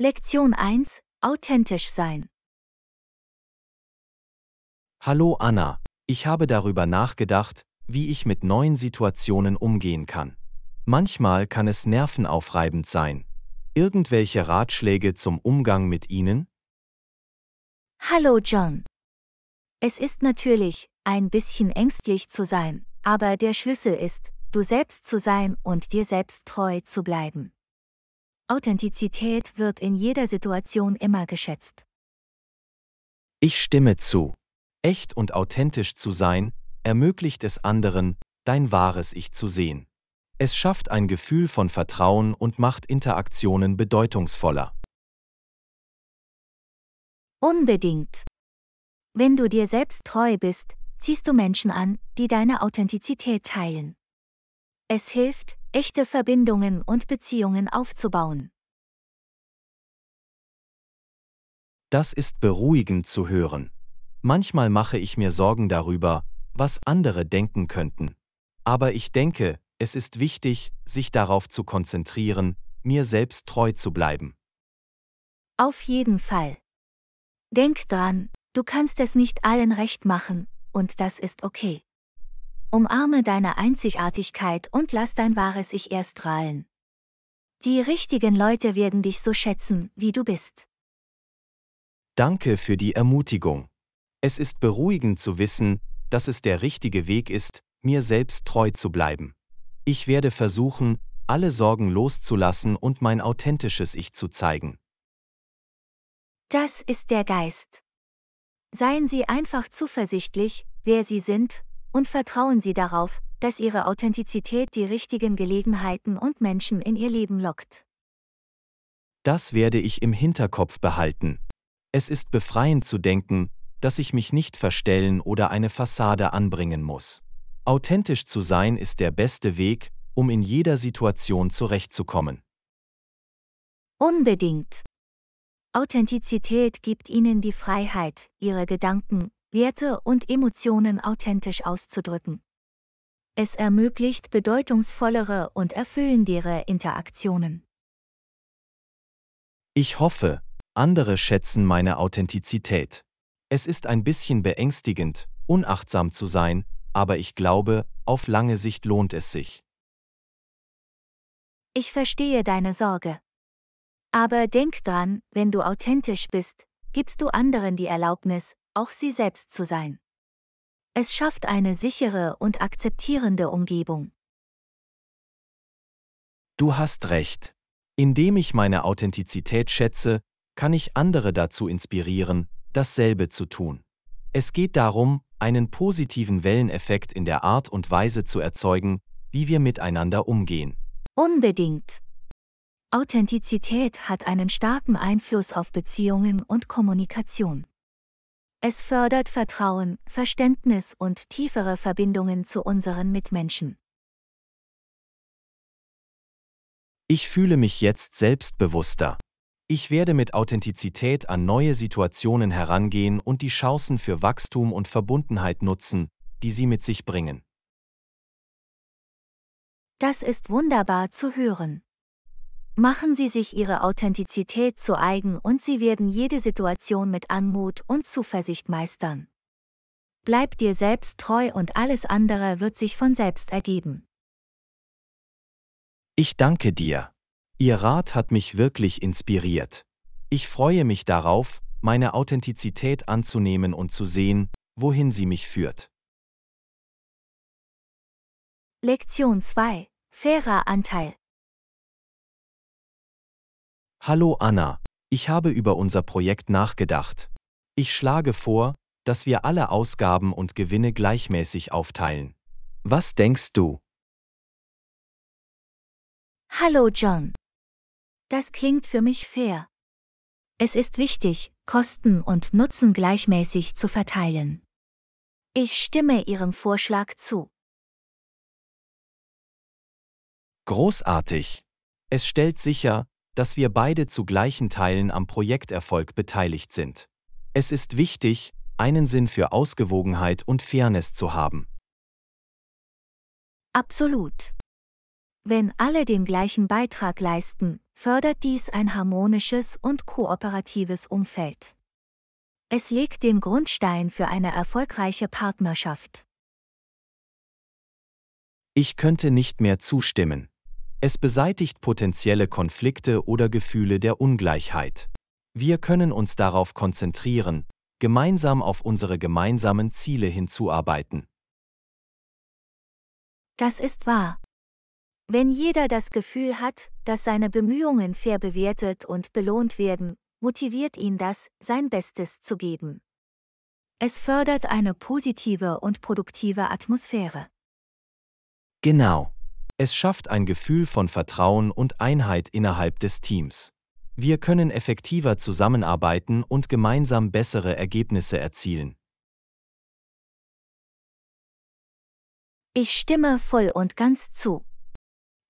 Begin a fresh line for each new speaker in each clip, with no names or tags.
Lektion 1 Authentisch sein.
Hallo Anna, ich habe darüber nachgedacht, wie ich mit neuen Situationen umgehen kann. Manchmal kann es nervenaufreibend sein. Irgendwelche Ratschläge zum Umgang mit ihnen?
Hallo John. Es ist natürlich, ein bisschen ängstlich zu sein, aber der Schlüssel ist, du selbst zu sein und dir selbst treu zu bleiben. Authentizität wird in jeder Situation immer geschätzt.
Ich stimme zu. Echt und authentisch zu sein, ermöglicht es anderen, dein wahres Ich zu sehen. Es schafft ein Gefühl von Vertrauen und macht Interaktionen bedeutungsvoller.
Unbedingt. Wenn du dir selbst treu bist, ziehst du Menschen an, die deine Authentizität teilen. Es hilft, echte Verbindungen und Beziehungen aufzubauen.
Das ist beruhigend zu hören. Manchmal mache ich mir Sorgen darüber, was andere denken könnten. Aber ich denke, es ist wichtig, sich darauf zu konzentrieren, mir selbst treu zu bleiben.
Auf jeden Fall. Denk dran, du kannst es nicht allen recht machen, und das ist okay. Umarme deine Einzigartigkeit und lass dein wahres Ich erstrahlen. Die richtigen Leute werden dich so schätzen, wie du bist.
Danke für die Ermutigung. Es ist beruhigend zu wissen, dass es der richtige Weg ist, mir selbst treu zu bleiben. Ich werde versuchen, alle Sorgen loszulassen und mein authentisches Ich zu zeigen.
Das ist der Geist. Seien Sie einfach zuversichtlich, wer Sie sind, und vertrauen Sie darauf, dass Ihre Authentizität die richtigen Gelegenheiten und Menschen in Ihr Leben lockt.
Das werde ich im Hinterkopf behalten. Es ist befreiend zu denken, dass ich mich nicht verstellen oder eine Fassade anbringen muss. Authentisch zu sein ist der beste Weg, um in jeder Situation zurechtzukommen.
Unbedingt. Authentizität gibt Ihnen die Freiheit, Ihre Gedanken, Werte und Emotionen authentisch auszudrücken. Es ermöglicht bedeutungsvollere und erfüllendere Interaktionen.
Ich hoffe, andere schätzen meine Authentizität. Es ist ein bisschen beängstigend, unachtsam zu sein, aber ich glaube, auf lange Sicht lohnt es sich.
Ich verstehe deine Sorge. Aber denk dran, wenn du authentisch bist, gibst du anderen die Erlaubnis, auch sie selbst zu sein. Es schafft eine sichere und akzeptierende Umgebung.
Du hast recht. Indem ich meine Authentizität schätze, kann ich andere dazu inspirieren, dasselbe zu tun. Es geht darum, einen positiven Welleneffekt in der Art und Weise zu erzeugen, wie wir miteinander umgehen.
Unbedingt. Authentizität hat einen starken Einfluss auf Beziehungen und Kommunikation. Es fördert Vertrauen, Verständnis und tiefere Verbindungen zu unseren Mitmenschen.
Ich fühle mich jetzt selbstbewusster. Ich werde mit Authentizität an neue Situationen herangehen und die Chancen für Wachstum und Verbundenheit nutzen, die sie mit sich bringen.
Das ist wunderbar zu hören. Machen Sie sich Ihre Authentizität zu eigen und Sie werden jede Situation mit Anmut und Zuversicht meistern. Bleib dir selbst treu und alles andere wird sich von selbst ergeben.
Ich danke dir. Ihr Rat hat mich wirklich inspiriert. Ich freue mich darauf, meine Authentizität anzunehmen und zu sehen,
wohin sie mich führt.
Lektion 2. Fairer Anteil.
Hallo Anna,
ich habe über unser Projekt nachgedacht. Ich schlage vor, dass wir alle Ausgaben und Gewinne gleichmäßig aufteilen. Was denkst du?
Hallo John. Das klingt für mich fair. Es ist wichtig, Kosten und Nutzen gleichmäßig zu verteilen. Ich stimme Ihrem Vorschlag zu.
Großartig. Es stellt sicher, dass wir beide zu gleichen Teilen am Projekterfolg beteiligt sind. Es ist wichtig, einen Sinn für Ausgewogenheit und Fairness zu haben.
Absolut.
Wenn alle den gleichen Beitrag leisten, fördert dies ein harmonisches und kooperatives Umfeld. Es legt den Grundstein für eine erfolgreiche Partnerschaft.
Ich könnte nicht mehr zustimmen. Es beseitigt potenzielle Konflikte oder Gefühle der Ungleichheit. Wir können uns darauf konzentrieren, gemeinsam auf unsere gemeinsamen Ziele hinzuarbeiten.
Das ist wahr. Wenn jeder das Gefühl hat, dass seine Bemühungen fair bewertet und belohnt werden, motiviert ihn das, sein Bestes zu geben. Es fördert eine positive und produktive Atmosphäre.
Genau. Es schafft ein Gefühl von Vertrauen und Einheit innerhalb des Teams. Wir können effektiver zusammenarbeiten und gemeinsam bessere Ergebnisse erzielen.
Ich stimme voll und ganz zu.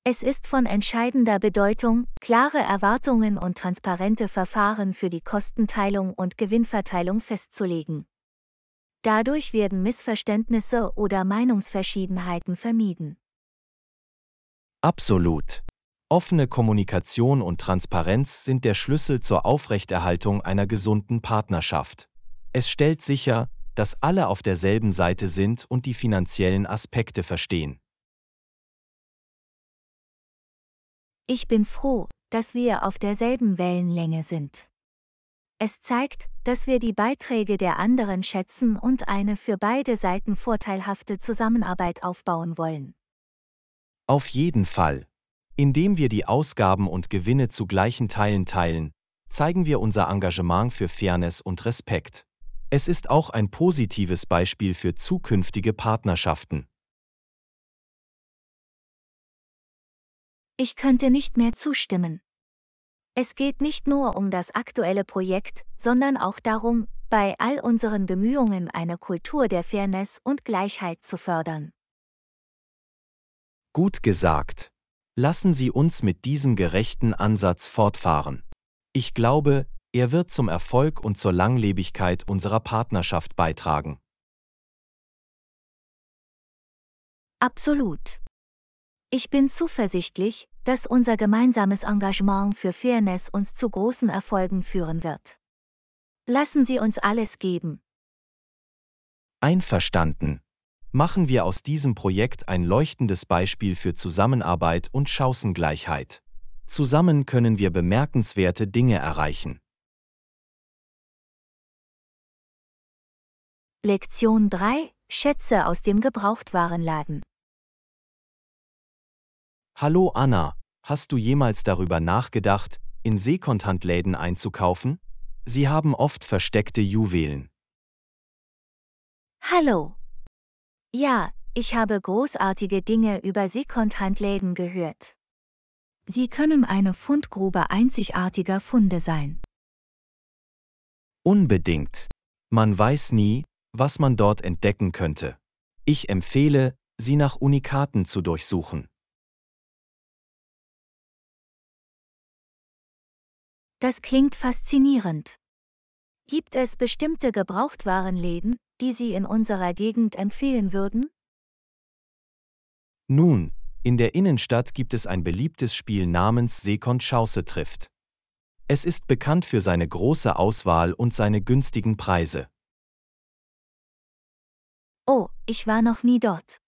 Es ist von entscheidender Bedeutung, klare Erwartungen und transparente Verfahren für die Kostenteilung und Gewinnverteilung festzulegen. Dadurch werden Missverständnisse oder Meinungsverschiedenheiten vermieden.
Absolut. Offene Kommunikation und Transparenz sind der Schlüssel zur Aufrechterhaltung einer gesunden Partnerschaft. Es stellt sicher, dass alle auf derselben Seite sind und die finanziellen Aspekte verstehen.
Ich bin froh, dass wir auf derselben Wellenlänge sind. Es zeigt, dass wir die Beiträge der anderen schätzen und eine für beide Seiten vorteilhafte Zusammenarbeit aufbauen wollen.
Auf
jeden Fall. Indem wir die Ausgaben und Gewinne zu gleichen Teilen teilen, zeigen wir unser Engagement für Fairness und Respekt. Es ist auch ein positives
Beispiel für zukünftige Partnerschaften.
Ich könnte nicht mehr zustimmen. Es geht nicht nur um
das aktuelle Projekt, sondern auch darum, bei all unseren Bemühungen eine Kultur der Fairness und Gleichheit zu fördern.
Gut gesagt. Lassen Sie uns mit diesem gerechten Ansatz fortfahren. Ich glaube, er wird zum Erfolg und zur Langlebigkeit unserer Partnerschaft beitragen.
Absolut. Ich
bin zuversichtlich, dass unser gemeinsames Engagement für Fairness uns zu großen Erfolgen führen wird. Lassen Sie uns alles geben.
Einverstanden machen wir aus diesem Projekt ein leuchtendes Beispiel für Zusammenarbeit und Chancengleichheit. Zusammen können wir bemerkenswerte Dinge erreichen.
Lektion 3 Schätze aus dem Gebrauchtwarenladen
Hallo Anna, hast du jemals darüber nachgedacht, in Sekundhandläden einzukaufen? Sie haben oft versteckte Juwelen.
Hallo, ja, ich habe großartige Dinge über second läden gehört. Sie können eine Fundgrube einzigartiger Funde sein.
Unbedingt. Man weiß nie, was man dort
entdecken könnte. Ich empfehle, sie nach Unikaten zu durchsuchen.
Das klingt faszinierend. Gibt es bestimmte Gebrauchtwarenläden, die Sie in
unserer Gegend empfehlen würden?
Nun, in der Innenstadt gibt es ein beliebtes Spiel namens Sekond Schauße trifft. Es ist bekannt für seine große Auswahl und seine günstigen Preise.
Oh, ich war noch nie dort.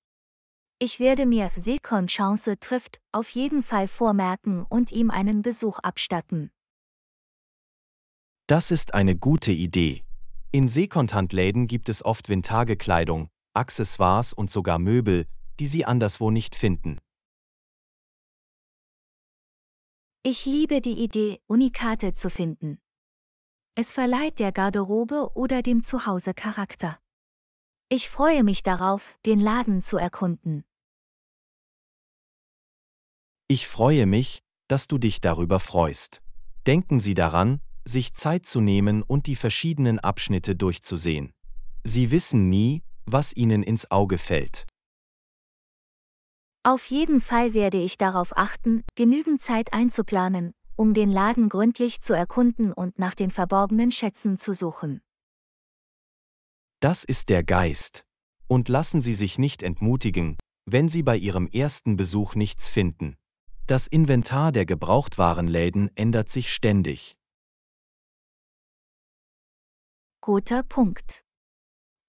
Ich werde mir Sekond Chance trifft auf jeden Fall vormerken und ihm einen Besuch abstatten.
Das ist eine gute Idee. In Seekontantläden gibt es oft vintage Accessoires und sogar Möbel, die Sie anderswo nicht finden.
Ich liebe die Idee, Unikate zu finden. Es verleiht der Garderobe oder dem Zuhause Charakter. Ich freue mich darauf, den Laden zu erkunden.
Ich freue mich, dass du dich darüber freust. Denken Sie daran, sich Zeit zu nehmen und die verschiedenen Abschnitte durchzusehen. Sie wissen nie, was ihnen ins Auge fällt.
Auf jeden Fall werde ich darauf achten, genügend Zeit einzuplanen, um den Laden gründlich zu erkunden und nach den verborgenen Schätzen zu suchen.
Das ist der Geist. Und lassen Sie sich nicht entmutigen, wenn Sie bei Ihrem ersten Besuch nichts finden. Das Inventar der Gebrauchtwarenläden ändert sich ständig.
Guter Punkt.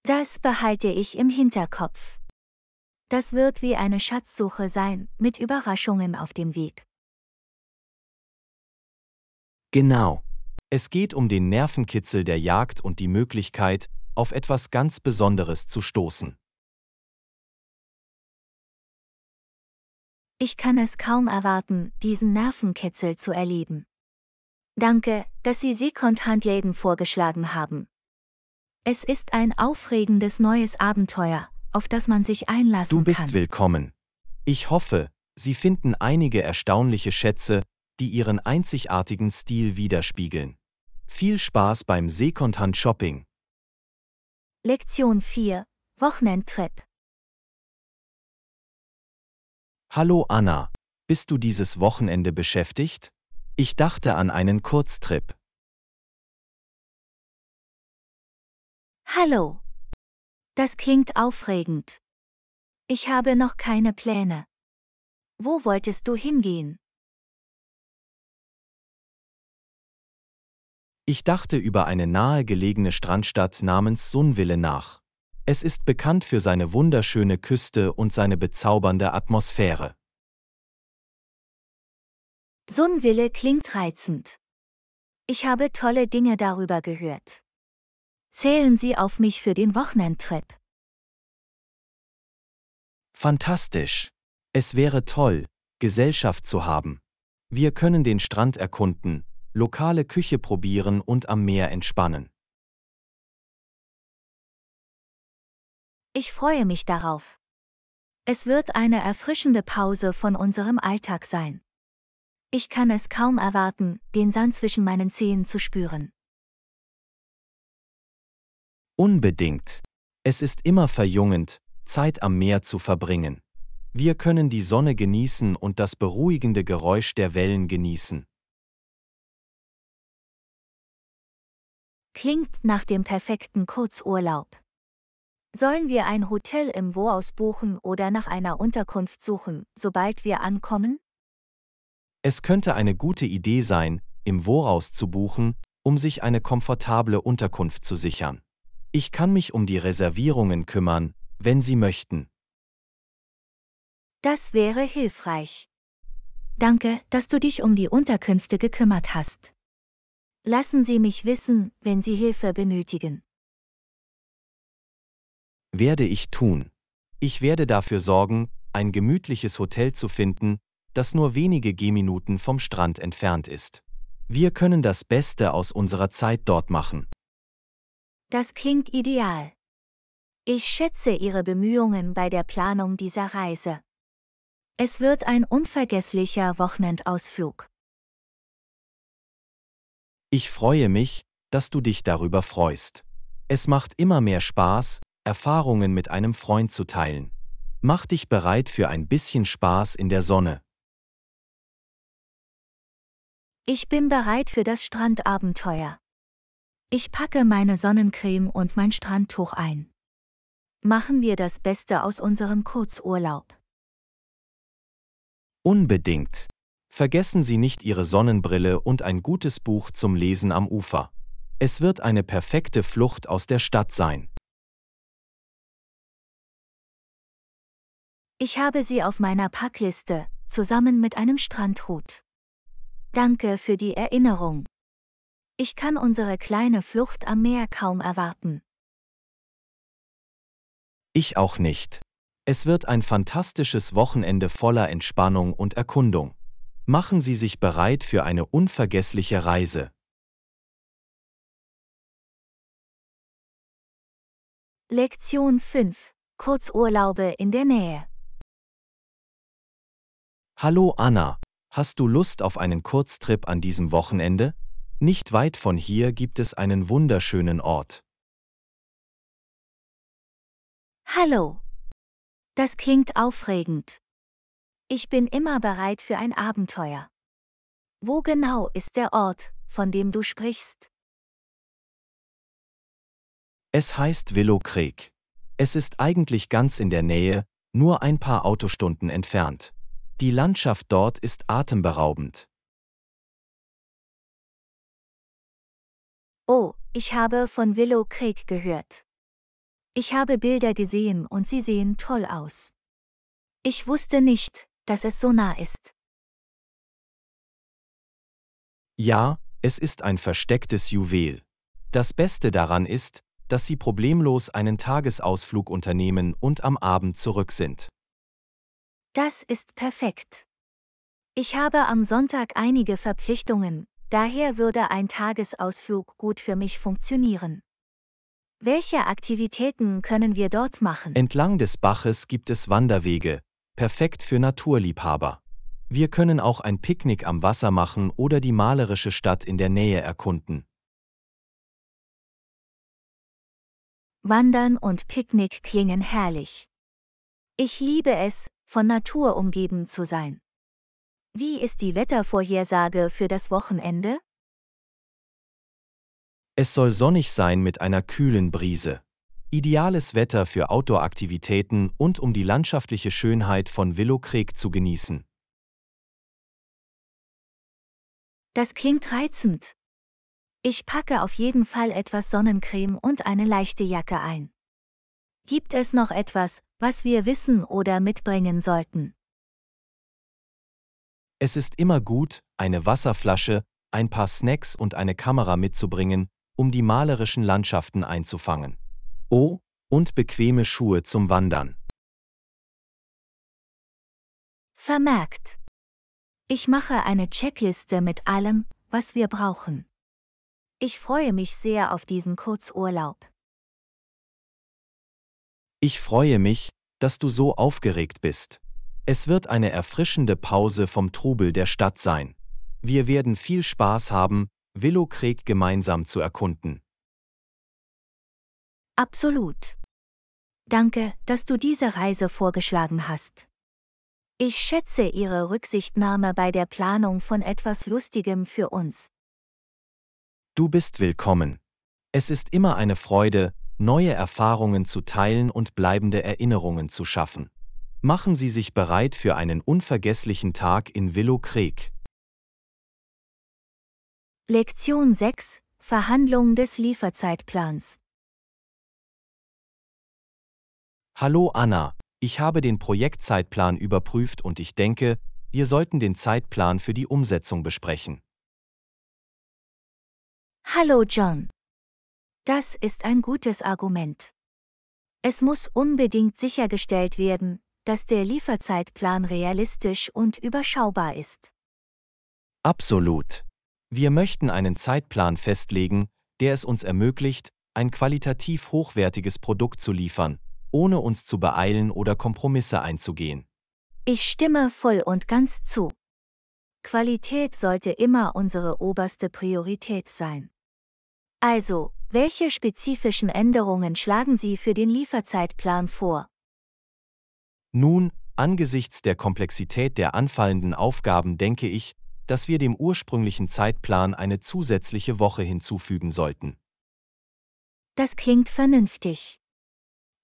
Das
behalte ich im Hinterkopf. Das wird wie eine Schatzsuche sein, mit Überraschungen auf dem Weg.
Genau.
Es geht um den Nervenkitzel der Jagd und die Möglichkeit, auf etwas ganz Besonderes
zu stoßen. Ich kann es kaum erwarten, diesen Nervenkitzel zu erleben. Danke, dass
Sie Sekund Handläden vorgeschlagen haben. Es ist ein aufregendes neues Abenteuer, auf das man sich einlassen kann. Du bist kann.
willkommen. Ich hoffe, Sie finden einige erstaunliche Schätze, die Ihren einzigartigen Stil widerspiegeln. Viel Spaß beim Secondhand Shopping.
Lektion 4 Wochenendtrip
Hallo Anna, bist du dieses Wochenende beschäftigt? Ich dachte an einen Kurztrip.
Hallo. Das klingt aufregend. Ich habe noch keine Pläne. Wo wolltest du hingehen?
Ich dachte über eine nahegelegene Strandstadt namens Sunville nach. Es ist bekannt für seine wunderschöne Küste und seine bezaubernde Atmosphäre.
Sunville klingt reizend. Ich habe tolle Dinge darüber gehört. Zählen Sie auf mich für den Wochenendtrip.
Fantastisch. Es wäre toll, Gesellschaft zu haben. Wir können den Strand erkunden, lokale Küche probieren und am Meer entspannen.
Ich freue mich darauf. Es wird eine erfrischende Pause von unserem Alltag sein. Ich kann es kaum erwarten, den Sand zwischen meinen Zehen zu spüren.
Unbedingt. Es ist
immer verjungend, Zeit am Meer zu verbringen. Wir können die Sonne genießen
und das beruhigende Geräusch der Wellen genießen.
Klingt nach dem perfekten Kurzurlaub.
Sollen wir ein Hotel im Voraus buchen oder nach einer Unterkunft suchen, sobald wir ankommen?
Es könnte eine gute Idee sein, im Voraus zu buchen, um sich eine komfortable Unterkunft zu sichern. Ich kann mich um die Reservierungen kümmern, wenn Sie möchten.
Das wäre hilfreich. Danke, dass du dich um die Unterkünfte gekümmert hast. Lassen Sie mich wissen, wenn Sie Hilfe benötigen.
Werde ich tun. Ich werde dafür sorgen, ein gemütliches Hotel zu finden, das nur wenige Gehminuten vom Strand entfernt ist. Wir können das Beste aus unserer Zeit dort machen.
Das klingt ideal. Ich schätze Ihre Bemühungen bei der Planung dieser Reise. Es wird ein unvergesslicher Wochenendausflug.
Ich
freue mich, dass du dich darüber freust. Es macht immer mehr Spaß, Erfahrungen mit einem Freund zu teilen. Mach dich bereit für ein bisschen Spaß in der Sonne.
Ich bin bereit für das Strandabenteuer. Ich packe meine Sonnencreme und mein Strandtuch ein. Machen wir das Beste aus unserem Kurzurlaub.
Unbedingt. Vergessen Sie nicht Ihre Sonnenbrille und ein gutes Buch zum Lesen am Ufer. Es wird eine perfekte Flucht aus der Stadt sein.
Ich habe sie auf meiner Packliste, zusammen mit einem Strandhut. Danke für die Erinnerung. Ich kann unsere kleine Flucht am Meer kaum erwarten.
Ich auch nicht. Es wird ein fantastisches Wochenende voller Entspannung
und Erkundung. Machen Sie sich bereit für eine unvergessliche Reise.
Lektion 5. Kurzurlaube in der Nähe.
Hallo Anna, hast du Lust auf einen Kurztrip an diesem Wochenende? Nicht weit von hier gibt es einen wunderschönen Ort.
Hallo. Das klingt aufregend. Ich bin immer bereit für ein Abenteuer. Wo genau ist der Ort, von dem du sprichst?
Es heißt Willow Creek. Es ist eigentlich ganz in der Nähe, nur ein paar Autostunden entfernt. Die Landschaft
dort ist atemberaubend.
Oh, ich habe von Willow Creek gehört. Ich habe
Bilder gesehen und sie sehen toll aus. Ich wusste nicht, dass es so nah
ist.
Ja, es ist ein verstecktes Juwel. Das Beste daran ist, dass Sie problemlos einen Tagesausflug unternehmen und am Abend zurück sind.
Das ist perfekt. Ich habe am Sonntag einige Verpflichtungen, Daher würde ein Tagesausflug gut für mich funktionieren. Welche Aktivitäten können wir dort machen?
Entlang des Baches gibt es Wanderwege, perfekt für Naturliebhaber. Wir können auch ein Picknick am Wasser machen oder die malerische Stadt in der Nähe erkunden.
Wandern und Picknick
klingen herrlich. Ich liebe es, von Natur umgeben zu sein. Wie ist die Wettervorhersage für das Wochenende?
Es soll sonnig sein mit einer kühlen Brise. Ideales Wetter für Outdoor-Aktivitäten und um die landschaftliche Schönheit von Willow Creek zu genießen.
Das klingt reizend.
Ich packe auf jeden Fall etwas Sonnencreme und eine leichte Jacke ein. Gibt es noch etwas, was wir wissen oder mitbringen sollten?
Es ist immer gut, eine Wasserflasche, ein paar Snacks und eine Kamera mitzubringen, um die malerischen Landschaften einzufangen. Oh, und bequeme Schuhe zum Wandern.
Vermerkt. Ich mache eine Checkliste mit allem, was wir brauchen. Ich freue mich sehr auf diesen Kurzurlaub.
Ich freue mich, dass du so aufgeregt bist. Es wird eine erfrischende Pause vom Trubel der Stadt sein. Wir werden viel Spaß haben, Willow Creek gemeinsam zu erkunden.
Absolut.
Danke, dass du diese Reise vorgeschlagen hast. Ich schätze Ihre Rücksichtnahme bei der Planung von etwas Lustigem für uns.
Du bist willkommen. Es ist immer eine Freude, neue Erfahrungen zu teilen und bleibende Erinnerungen zu schaffen. Machen Sie sich bereit für einen unvergesslichen
Tag in Willow Creek.
Lektion 6 Verhandlung des Lieferzeitplans
Hallo Anna, ich habe den Projektzeitplan überprüft und ich denke, wir sollten den Zeitplan für die Umsetzung besprechen.
Hallo John. Das ist ein gutes Argument. Es muss unbedingt sichergestellt werden, dass der Lieferzeitplan realistisch und überschaubar ist.
Absolut. Wir möchten einen Zeitplan festlegen, der es uns ermöglicht, ein qualitativ hochwertiges Produkt zu liefern, ohne uns zu beeilen oder Kompromisse einzugehen.
Ich stimme voll und ganz zu. Qualität sollte immer unsere oberste Priorität sein. Also, welche spezifischen Änderungen schlagen Sie für den Lieferzeitplan vor?
Nun, angesichts der Komplexität der anfallenden Aufgaben denke ich, dass wir dem ursprünglichen Zeitplan eine zusätzliche Woche hinzufügen sollten.
Das klingt vernünftig.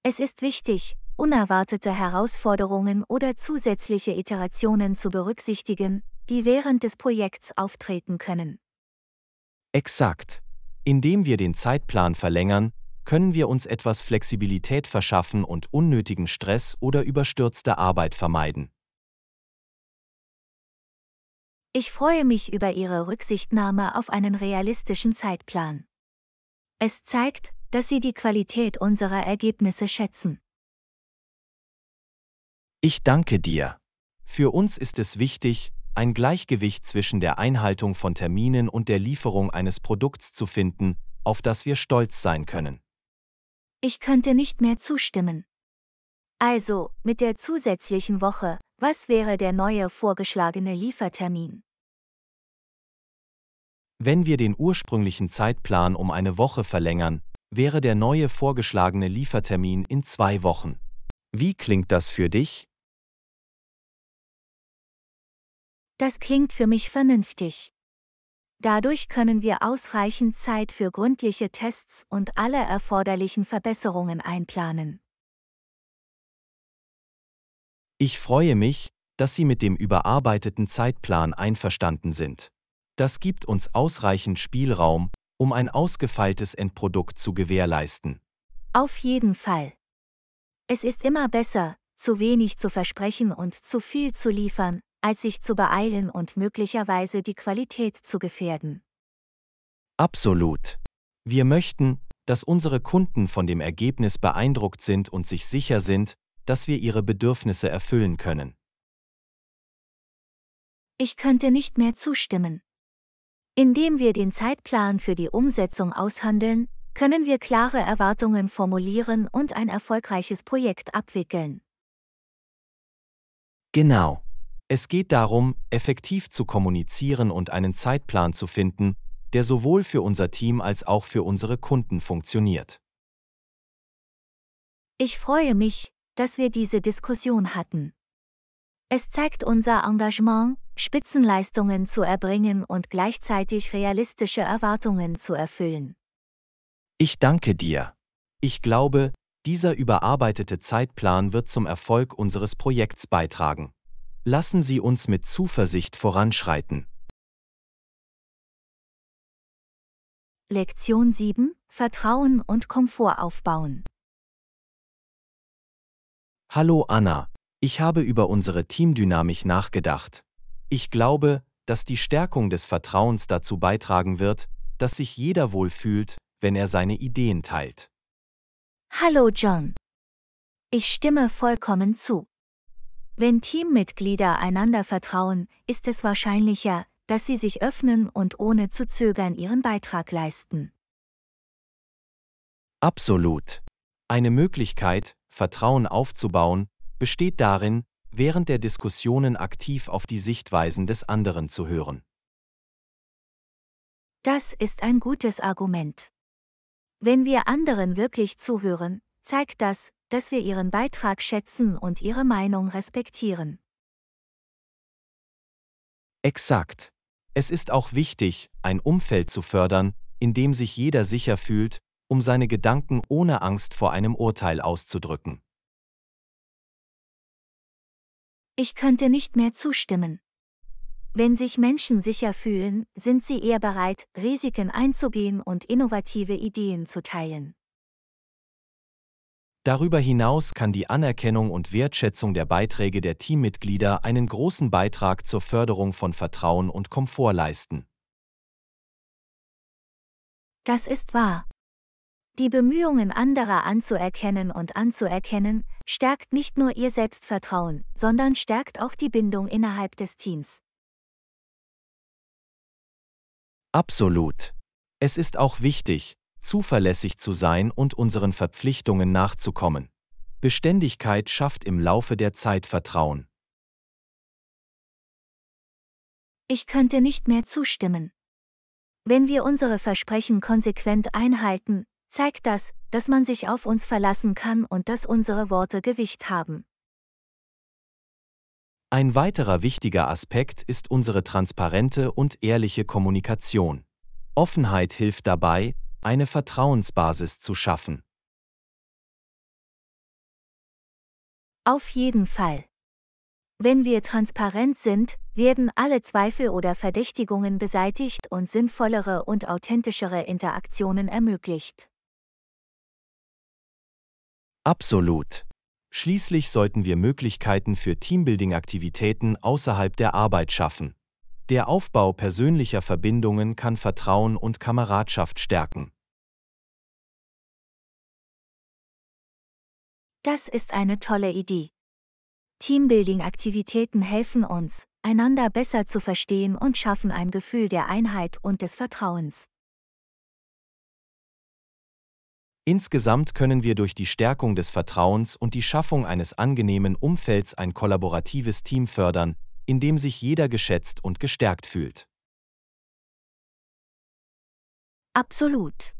Es ist wichtig, unerwartete Herausforderungen oder zusätzliche Iterationen zu berücksichtigen, die während des Projekts auftreten können.
Exakt. Indem wir den Zeitplan verlängern, können wir uns etwas Flexibilität verschaffen und unnötigen Stress oder überstürzte Arbeit vermeiden.
Ich freue mich über Ihre Rücksichtnahme auf einen realistischen Zeitplan. Es zeigt, dass Sie die Qualität unserer Ergebnisse schätzen.
Ich danke dir. Für uns ist es wichtig, ein Gleichgewicht zwischen der Einhaltung von Terminen und der Lieferung eines Produkts zu finden, auf das wir stolz sein können.
Ich könnte nicht mehr zustimmen. Also, mit der zusätzlichen Woche, was wäre der neue vorgeschlagene Liefertermin?
Wenn wir den ursprünglichen Zeitplan um eine Woche verlängern, wäre der neue vorgeschlagene Liefertermin in zwei
Wochen. Wie klingt das für dich?
Das klingt für mich vernünftig. Dadurch können wir ausreichend Zeit für gründliche Tests und alle erforderlichen Verbesserungen einplanen.
Ich freue mich, dass Sie mit dem überarbeiteten Zeitplan einverstanden sind. Das gibt uns ausreichend Spielraum, um ein ausgefeiltes Endprodukt zu gewährleisten.
Auf jeden Fall. Es ist immer besser, zu wenig zu versprechen und zu viel zu liefern, als sich zu beeilen und möglicherweise die Qualität zu gefährden.
Absolut. Wir möchten, dass unsere Kunden von dem Ergebnis beeindruckt sind und sich sicher sind, dass wir ihre Bedürfnisse erfüllen können.
Ich könnte nicht mehr zustimmen. Indem wir den Zeitplan für die Umsetzung aushandeln, können wir klare Erwartungen formulieren und ein erfolgreiches Projekt abwickeln.
Genau. Es geht darum, effektiv zu kommunizieren und einen Zeitplan zu finden, der sowohl für unser Team als auch für unsere Kunden funktioniert.
Ich
freue mich, dass wir diese Diskussion hatten. Es zeigt unser Engagement, Spitzenleistungen zu erbringen und gleichzeitig realistische Erwartungen zu erfüllen.
Ich danke dir. Ich glaube, dieser überarbeitete Zeitplan wird zum Erfolg unseres Projekts beitragen. Lassen Sie uns mit
Zuversicht voranschreiten.
Lektion 7 Vertrauen und Komfort aufbauen.
Hallo Anna, ich habe über unsere Teamdynamik nachgedacht. Ich glaube, dass die Stärkung des Vertrauens dazu beitragen wird, dass sich jeder wohlfühlt, wenn er seine Ideen teilt.
Hallo John. Ich stimme vollkommen zu. Wenn Teammitglieder einander vertrauen, ist es wahrscheinlicher, dass sie sich öffnen und ohne zu zögern ihren Beitrag leisten.
Absolut. Eine Möglichkeit, Vertrauen aufzubauen, besteht darin, während der Diskussionen aktiv auf die Sichtweisen des anderen zu hören.
Das ist ein gutes Argument. Wenn wir anderen wirklich zuhören, zeigt das, dass wir Ihren Beitrag schätzen und Ihre Meinung respektieren.
Exakt. Es ist auch wichtig, ein Umfeld zu fördern, in dem sich jeder sicher fühlt, um seine Gedanken ohne Angst vor einem Urteil auszudrücken.
Ich könnte nicht mehr zustimmen. Wenn sich Menschen sicher fühlen, sind sie eher bereit, Risiken einzugehen und innovative Ideen zu teilen.
Darüber hinaus kann die Anerkennung und Wertschätzung der Beiträge der Teammitglieder einen großen Beitrag zur Förderung von Vertrauen und Komfort leisten.
Das ist wahr. Die Bemühungen anderer anzuerkennen und anzuerkennen, stärkt nicht nur ihr Selbstvertrauen, sondern stärkt auch die Bindung innerhalb des Teams.
Absolut. Es ist
auch wichtig, zuverlässig zu sein und unseren Verpflichtungen nachzukommen. Beständigkeit schafft im Laufe der Zeit Vertrauen.
Ich könnte nicht mehr zustimmen. Wenn wir unsere Versprechen konsequent einhalten, zeigt das, dass man sich auf uns verlassen kann und dass unsere Worte Gewicht haben.
Ein weiterer wichtiger Aspekt ist unsere transparente und ehrliche Kommunikation. Offenheit hilft dabei, eine Vertrauensbasis zu schaffen.
Auf jeden Fall. Wenn wir transparent sind, werden alle Zweifel oder Verdächtigungen beseitigt und sinnvollere und authentischere Interaktionen ermöglicht.
Absolut. Schließlich sollten wir Möglichkeiten für Teambuilding-Aktivitäten außerhalb der Arbeit schaffen. Der Aufbau persönlicher Verbindungen kann Vertrauen und Kameradschaft
stärken.
Das ist eine tolle Idee. Teambuilding-Aktivitäten helfen uns, einander
besser zu verstehen und schaffen ein Gefühl der Einheit und des Vertrauens.
Insgesamt können wir durch die Stärkung des Vertrauens und die Schaffung eines angenehmen Umfelds ein kollaboratives Team fördern, in dem sich jeder geschätzt und gestärkt fühlt.
Absolut.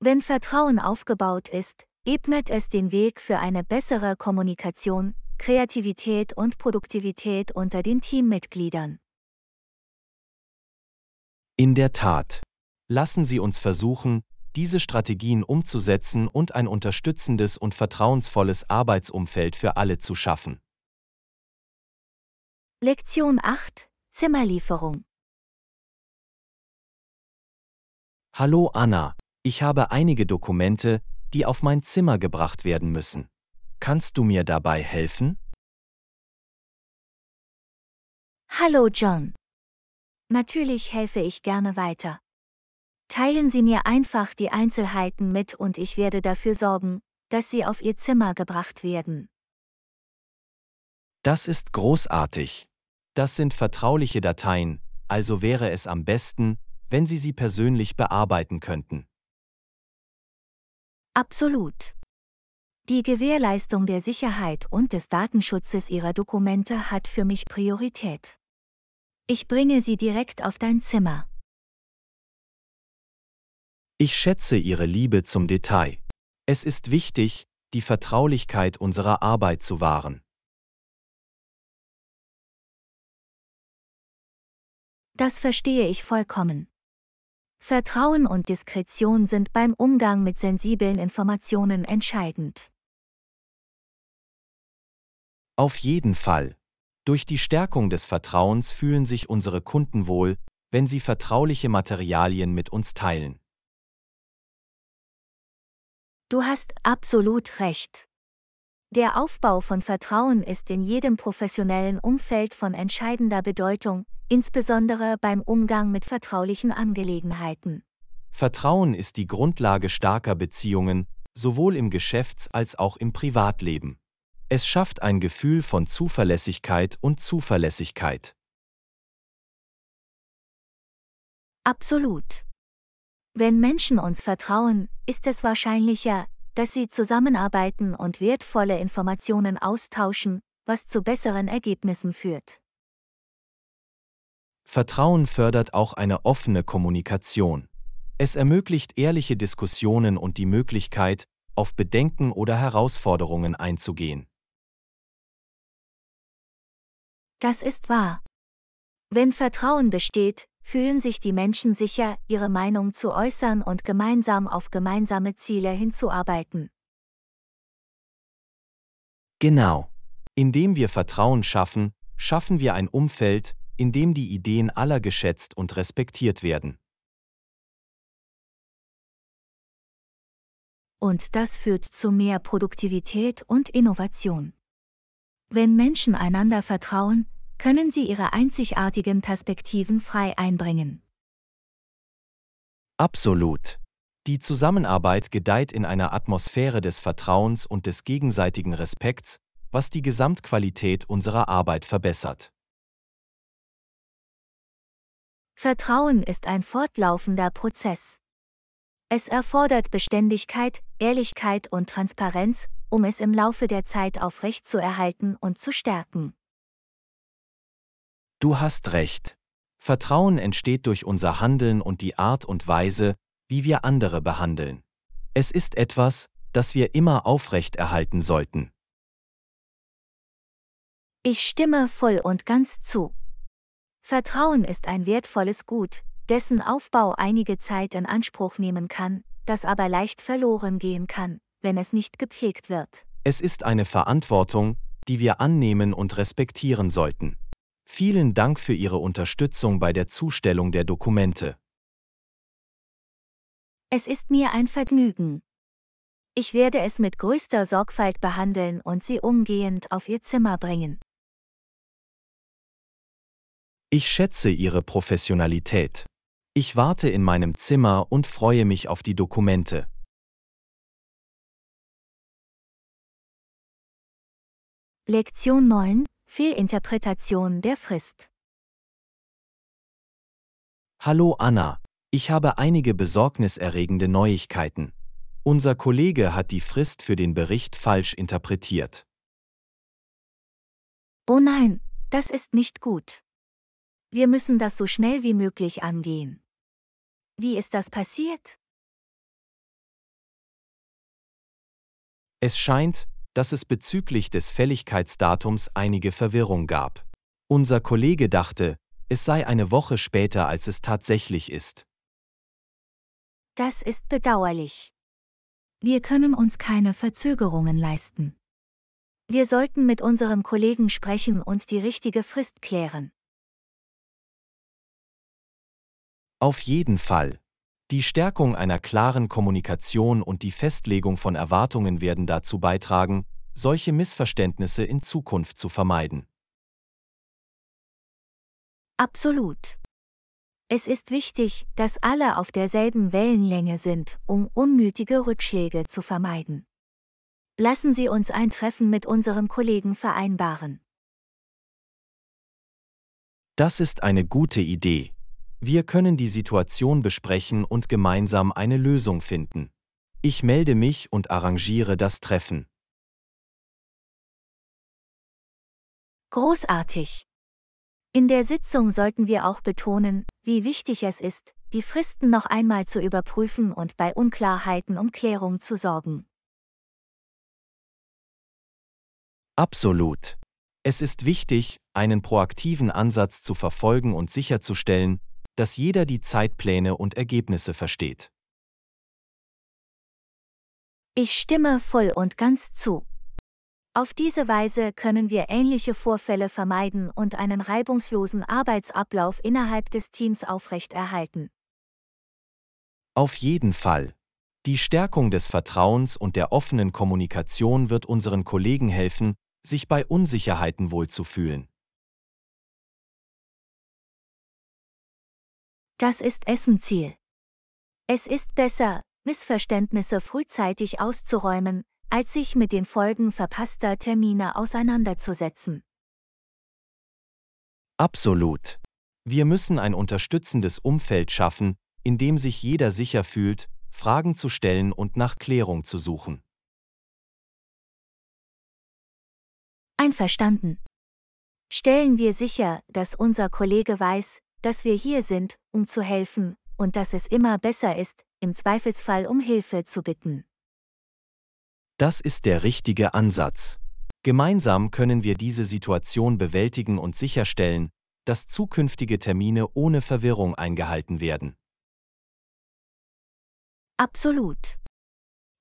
Wenn Vertrauen aufgebaut ist, ebnet es den Weg für eine bessere Kommunikation, Kreativität und Produktivität unter den Teammitgliedern.
In der Tat. Lassen Sie uns versuchen, diese Strategien umzusetzen und ein unterstützendes und vertrauensvolles
Arbeitsumfeld für alle zu schaffen.
Lektion 8 Zimmerlieferung
Hallo Anna, ich habe einige Dokumente, die auf mein Zimmer gebracht werden müssen.
Kannst du mir dabei helfen?
Hallo John. Natürlich helfe ich gerne weiter. Teilen
Sie mir einfach die Einzelheiten mit und ich werde dafür sorgen, dass sie auf Ihr Zimmer gebracht werden.
Das ist großartig. Das sind vertrauliche Dateien, also wäre es am besten, wenn Sie sie persönlich bearbeiten
könnten.
Absolut. Die Gewährleistung
der Sicherheit und des Datenschutzes Ihrer Dokumente hat für mich Priorität. Ich bringe sie direkt auf dein Zimmer.
Ich schätze Ihre Liebe zum Detail. Es ist wichtig, die Vertraulichkeit
unserer Arbeit zu wahren.
Das verstehe ich vollkommen. Vertrauen und
Diskretion sind beim Umgang mit sensiblen Informationen entscheidend.
Auf jeden Fall. Durch die Stärkung des Vertrauens fühlen sich unsere Kunden wohl, wenn sie vertrauliche Materialien mit uns teilen.
Du hast absolut recht.
Der Aufbau von Vertrauen ist in jedem professionellen Umfeld von entscheidender Bedeutung, insbesondere beim Umgang mit vertraulichen Angelegenheiten.
Vertrauen ist die Grundlage starker Beziehungen, sowohl im Geschäfts- als auch im Privatleben. Es schafft ein Gefühl von Zuverlässigkeit und Zuverlässigkeit.
Absolut. Wenn
Menschen uns vertrauen, ist es wahrscheinlicher, dass sie zusammenarbeiten und wertvolle Informationen austauschen, was zu besseren Ergebnissen führt.
Vertrauen fördert auch eine offene Kommunikation. Es ermöglicht ehrliche Diskussionen und die Möglichkeit, auf Bedenken oder Herausforderungen einzugehen.
Das ist wahr.
Wenn Vertrauen besteht, fühlen sich die Menschen sicher, ihre Meinung zu äußern und gemeinsam auf gemeinsame Ziele hinzuarbeiten.
Genau. Indem wir Vertrauen schaffen, schaffen wir ein Umfeld, in dem die Ideen aller geschätzt und respektiert werden.
Und das führt zu mehr Produktivität
und Innovation. Wenn Menschen einander vertrauen, können sie ihre einzigartigen Perspektiven frei einbringen.
Absolut. Die Zusammenarbeit gedeiht in einer Atmosphäre des Vertrauens und des gegenseitigen Respekts, was die Gesamtqualität unserer Arbeit verbessert.
Vertrauen ist ein fortlaufender Prozess. Es erfordert Beständigkeit, Ehrlichkeit und Transparenz, um es im Laufe der Zeit aufrecht zu erhalten und zu stärken.
Du hast recht. Vertrauen entsteht durch unser Handeln und die Art und Weise, wie wir andere behandeln. Es ist etwas, das wir immer aufrecht erhalten sollten.
Ich stimme voll und ganz zu. Vertrauen ist ein wertvolles Gut, dessen Aufbau einige Zeit in Anspruch nehmen kann, das aber leicht verloren gehen kann, wenn es nicht gepflegt wird.
Es ist eine Verantwortung, die wir annehmen und respektieren sollten. Vielen Dank für Ihre Unterstützung bei der Zustellung der Dokumente.
Es ist mir ein Vergnügen. Ich werde es mit größter Sorgfalt behandeln und Sie umgehend auf Ihr Zimmer bringen.
Ich schätze Ihre Professionalität. Ich warte in meinem Zimmer und freue
mich auf die Dokumente.
Lektion 9 Fehlinterpretation der Frist
Hallo Anna, ich habe einige besorgniserregende Neuigkeiten. Unser Kollege hat die Frist für den Bericht falsch
interpretiert.
Oh nein, das ist nicht gut. Wir müssen das so schnell wie möglich angehen. Wie ist das passiert?
Es scheint, dass
es bezüglich des Fälligkeitsdatums einige Verwirrung gab. Unser Kollege dachte, es sei eine Woche später, als es tatsächlich ist.
Das ist bedauerlich. Wir können uns keine Verzögerungen leisten. Wir sollten mit unserem Kollegen sprechen und die richtige Frist klären.
Auf jeden Fall. Die Stärkung
einer klaren Kommunikation und die Festlegung von Erwartungen werden dazu beitragen, solche Missverständnisse in Zukunft zu vermeiden.
Absolut. Es ist wichtig, dass alle auf derselben Wellenlänge sind, um unmütige Rückschläge zu vermeiden. Lassen Sie uns ein Treffen mit unserem Kollegen vereinbaren.
Das ist eine gute Idee. Wir können die Situation besprechen und gemeinsam eine Lösung finden. Ich melde mich und arrangiere das Treffen.
Großartig. In der
Sitzung sollten wir auch betonen, wie wichtig es ist, die Fristen noch einmal zu überprüfen und bei Unklarheiten um Klärung zu sorgen.
Absolut. Es ist wichtig, einen proaktiven Ansatz zu verfolgen und sicherzustellen, dass jeder die Zeitpläne und Ergebnisse versteht.
Ich stimme voll und ganz zu. Auf diese Weise können wir ähnliche Vorfälle vermeiden und einen reibungslosen Arbeitsablauf innerhalb des Teams aufrechterhalten.
Auf
jeden Fall. Die Stärkung des Vertrauens und der offenen Kommunikation wird unseren
Kollegen helfen, sich bei Unsicherheiten wohlzufühlen.
Das ist Essenziel. Es ist
besser, Missverständnisse frühzeitig auszuräumen, als sich mit den Folgen verpasster Termine auseinanderzusetzen.
Absolut. Wir müssen ein unterstützendes Umfeld schaffen, in dem sich jeder sicher fühlt, Fragen zu stellen und nach Klärung zu suchen.
Einverstanden. Stellen wir sicher, dass unser Kollege weiß, dass wir hier sind, um zu helfen, und dass es immer besser ist, im Zweifelsfall um Hilfe zu bitten.
Das ist der richtige Ansatz. Gemeinsam können wir diese Situation bewältigen und sicherstellen, dass zukünftige Termine ohne Verwirrung eingehalten werden.
Absolut.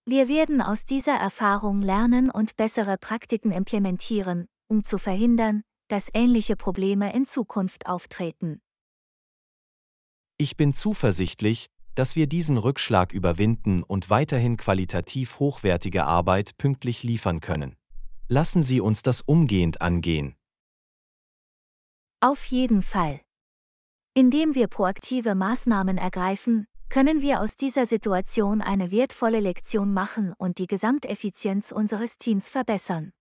Wir werden aus dieser Erfahrung lernen und bessere Praktiken implementieren, um zu verhindern, dass ähnliche Probleme in Zukunft auftreten.
Ich bin zuversichtlich, dass wir diesen Rückschlag überwinden und weiterhin qualitativ hochwertige Arbeit pünktlich liefern können. Lassen Sie uns das umgehend angehen.
Auf jeden Fall. Indem wir proaktive Maßnahmen ergreifen, können wir aus dieser Situation eine wertvolle Lektion machen und die Gesamteffizienz unseres Teams verbessern.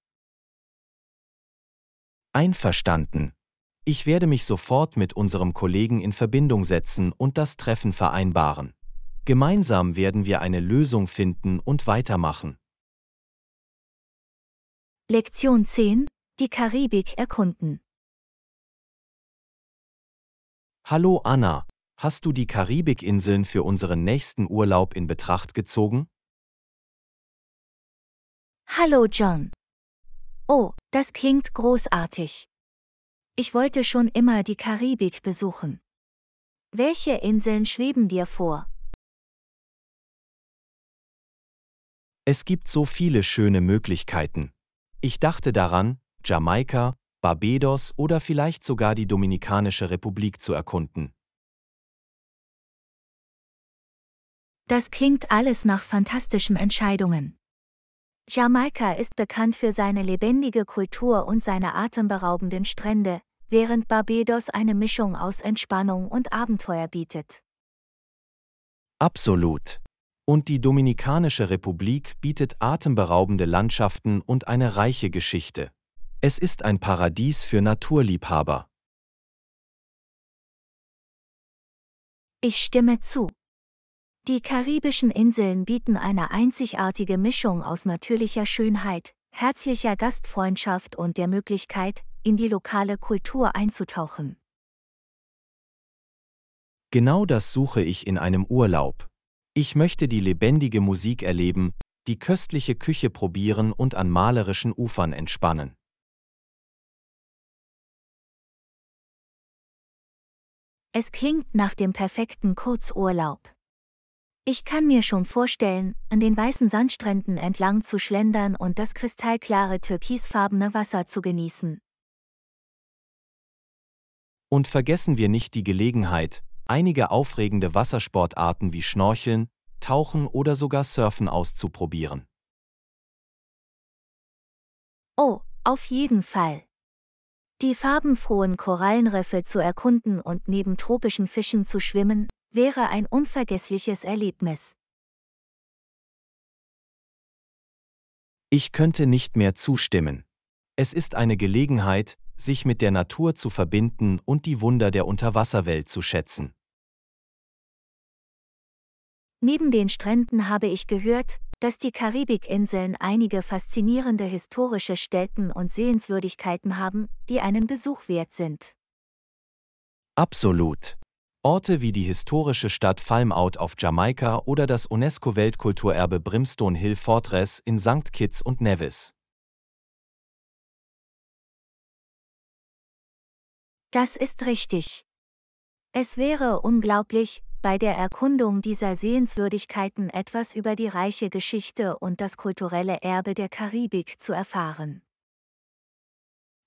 Einverstanden. Ich werde mich sofort mit unserem Kollegen in Verbindung setzen und das Treffen vereinbaren. Gemeinsam werden wir eine Lösung finden und weitermachen.
Lektion 10 Die Karibik erkunden.
Hallo Anna, hast du die Karibikinseln für unseren nächsten Urlaub in Betracht gezogen?
Hallo John. Oh, das klingt großartig. Ich wollte schon immer die
Karibik besuchen. Welche Inseln schweben dir vor?
Es gibt so viele schöne Möglichkeiten. Ich dachte daran, Jamaika, Barbados oder vielleicht sogar die Dominikanische Republik zu erkunden.
Das klingt alles nach fantastischen Entscheidungen. Jamaika ist bekannt für seine lebendige Kultur und seine atemberaubenden Strände, während Barbados eine Mischung aus Entspannung und Abenteuer bietet.
Absolut. Und die Dominikanische Republik bietet atemberaubende Landschaften und eine
reiche Geschichte. Es ist ein Paradies für Naturliebhaber.
Ich stimme zu. Die
karibischen Inseln bieten eine einzigartige Mischung aus natürlicher Schönheit, herzlicher Gastfreundschaft und der Möglichkeit, in die lokale Kultur einzutauchen.
Genau das suche ich in einem Urlaub. Ich möchte die lebendige Musik erleben, die köstliche Küche probieren und an malerischen
Ufern entspannen.
Es klingt nach dem perfekten Kurzurlaub. Ich
kann mir schon vorstellen, an den weißen Sandstränden entlang zu schlendern und das kristallklare türkisfarbene Wasser zu genießen.
Und
vergessen wir nicht die Gelegenheit, einige aufregende Wassersportarten wie Schnorcheln, Tauchen oder sogar Surfen auszuprobieren.
Oh, auf jeden Fall. Die farbenfrohen Korallenriffe zu erkunden und neben tropischen Fischen zu schwimmen, wäre ein unvergessliches Erlebnis.
Ich könnte nicht mehr zustimmen. Es ist eine Gelegenheit, sich mit der Natur zu verbinden und die Wunder der Unterwasserwelt zu schätzen.
Neben den Stränden habe ich gehört, dass die Karibikinseln einige faszinierende historische Stätten und Sehenswürdigkeiten haben, die einen Besuch wert sind.
Absolut. Orte wie die historische Stadt Falmouth auf Jamaika oder das UNESCO-Weltkulturerbe Brimstone Hill Fortress in St. Kitts und Nevis.
Das ist richtig. Es wäre unglaublich, bei der Erkundung dieser Sehenswürdigkeiten
etwas über die reiche Geschichte und das kulturelle Erbe der Karibik zu erfahren.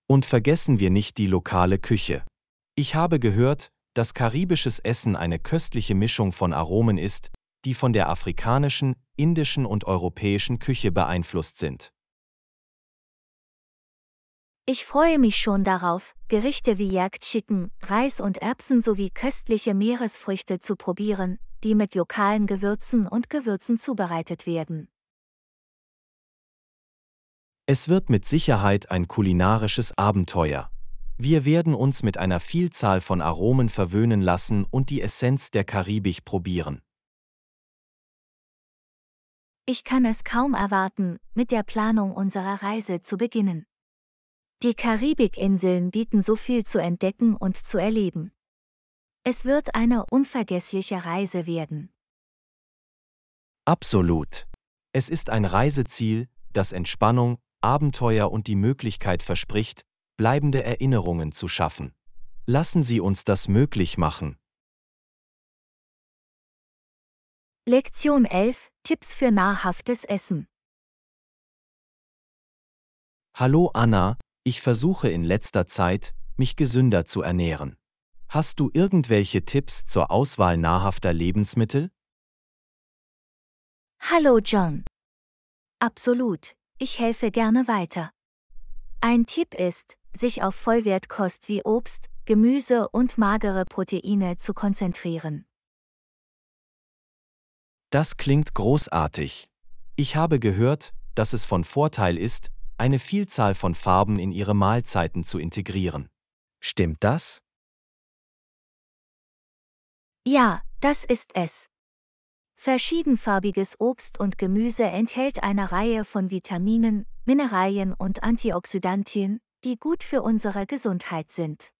Und vergessen wir nicht die lokale Küche. Ich habe gehört, dass karibisches Essen eine köstliche Mischung von Aromen ist, die von der afrikanischen, indischen und europäischen Küche beeinflusst sind.
Ich freue mich schon darauf, Gerichte wie Jagdschicken, Reis und Erbsen sowie köstliche Meeresfrüchte zu probieren, die mit lokalen Gewürzen und Gewürzen zubereitet werden.
Es
wird mit Sicherheit ein kulinarisches Abenteuer. Wir werden uns mit einer Vielzahl von Aromen verwöhnen lassen und die Essenz der Karibik probieren.
Ich kann es kaum erwarten, mit der Planung unserer Reise zu beginnen. Die Karibikinseln bieten so viel zu entdecken und zu erleben. Es wird eine unvergessliche Reise werden.
Absolut. Es ist ein Reiseziel, das Entspannung, Abenteuer und die Möglichkeit verspricht, bleibende Erinnerungen zu schaffen. Lassen Sie
uns das möglich machen.
Lektion 11 Tipps für nahrhaftes Essen.
Hallo Anna, ich versuche in letzter Zeit, mich gesünder zu ernähren. Hast du irgendwelche Tipps zur Auswahl nahrhafter Lebensmittel?
Hallo John. Absolut, ich helfe gerne weiter. Ein Tipp ist, sich auf Vollwertkost wie Obst, Gemüse und magere Proteine zu konzentrieren.
Das klingt großartig. Ich habe gehört, dass es von Vorteil ist, eine Vielzahl von Farben in ihre Mahlzeiten zu integrieren. Stimmt das?
Ja, das ist es.
Verschiedenfarbiges Obst und Gemüse enthält eine Reihe von Vitaminen, Mineralien und Antioxidantien, die gut für unsere Gesundheit sind.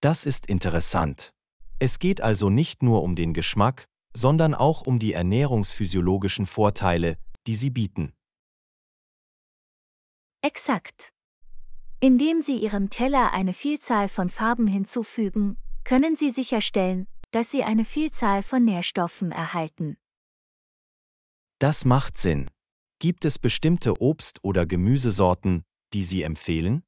Das ist interessant. Es geht also nicht nur um den Geschmack, sondern auch um die ernährungsphysiologischen Vorteile, die sie bieten.
Exakt. Indem Sie Ihrem Teller eine Vielzahl von Farben hinzufügen, können Sie sicherstellen, dass Sie eine Vielzahl von Nährstoffen erhalten.
Das macht Sinn. Gibt es bestimmte Obst- oder Gemüsesorten, die Sie empfehlen?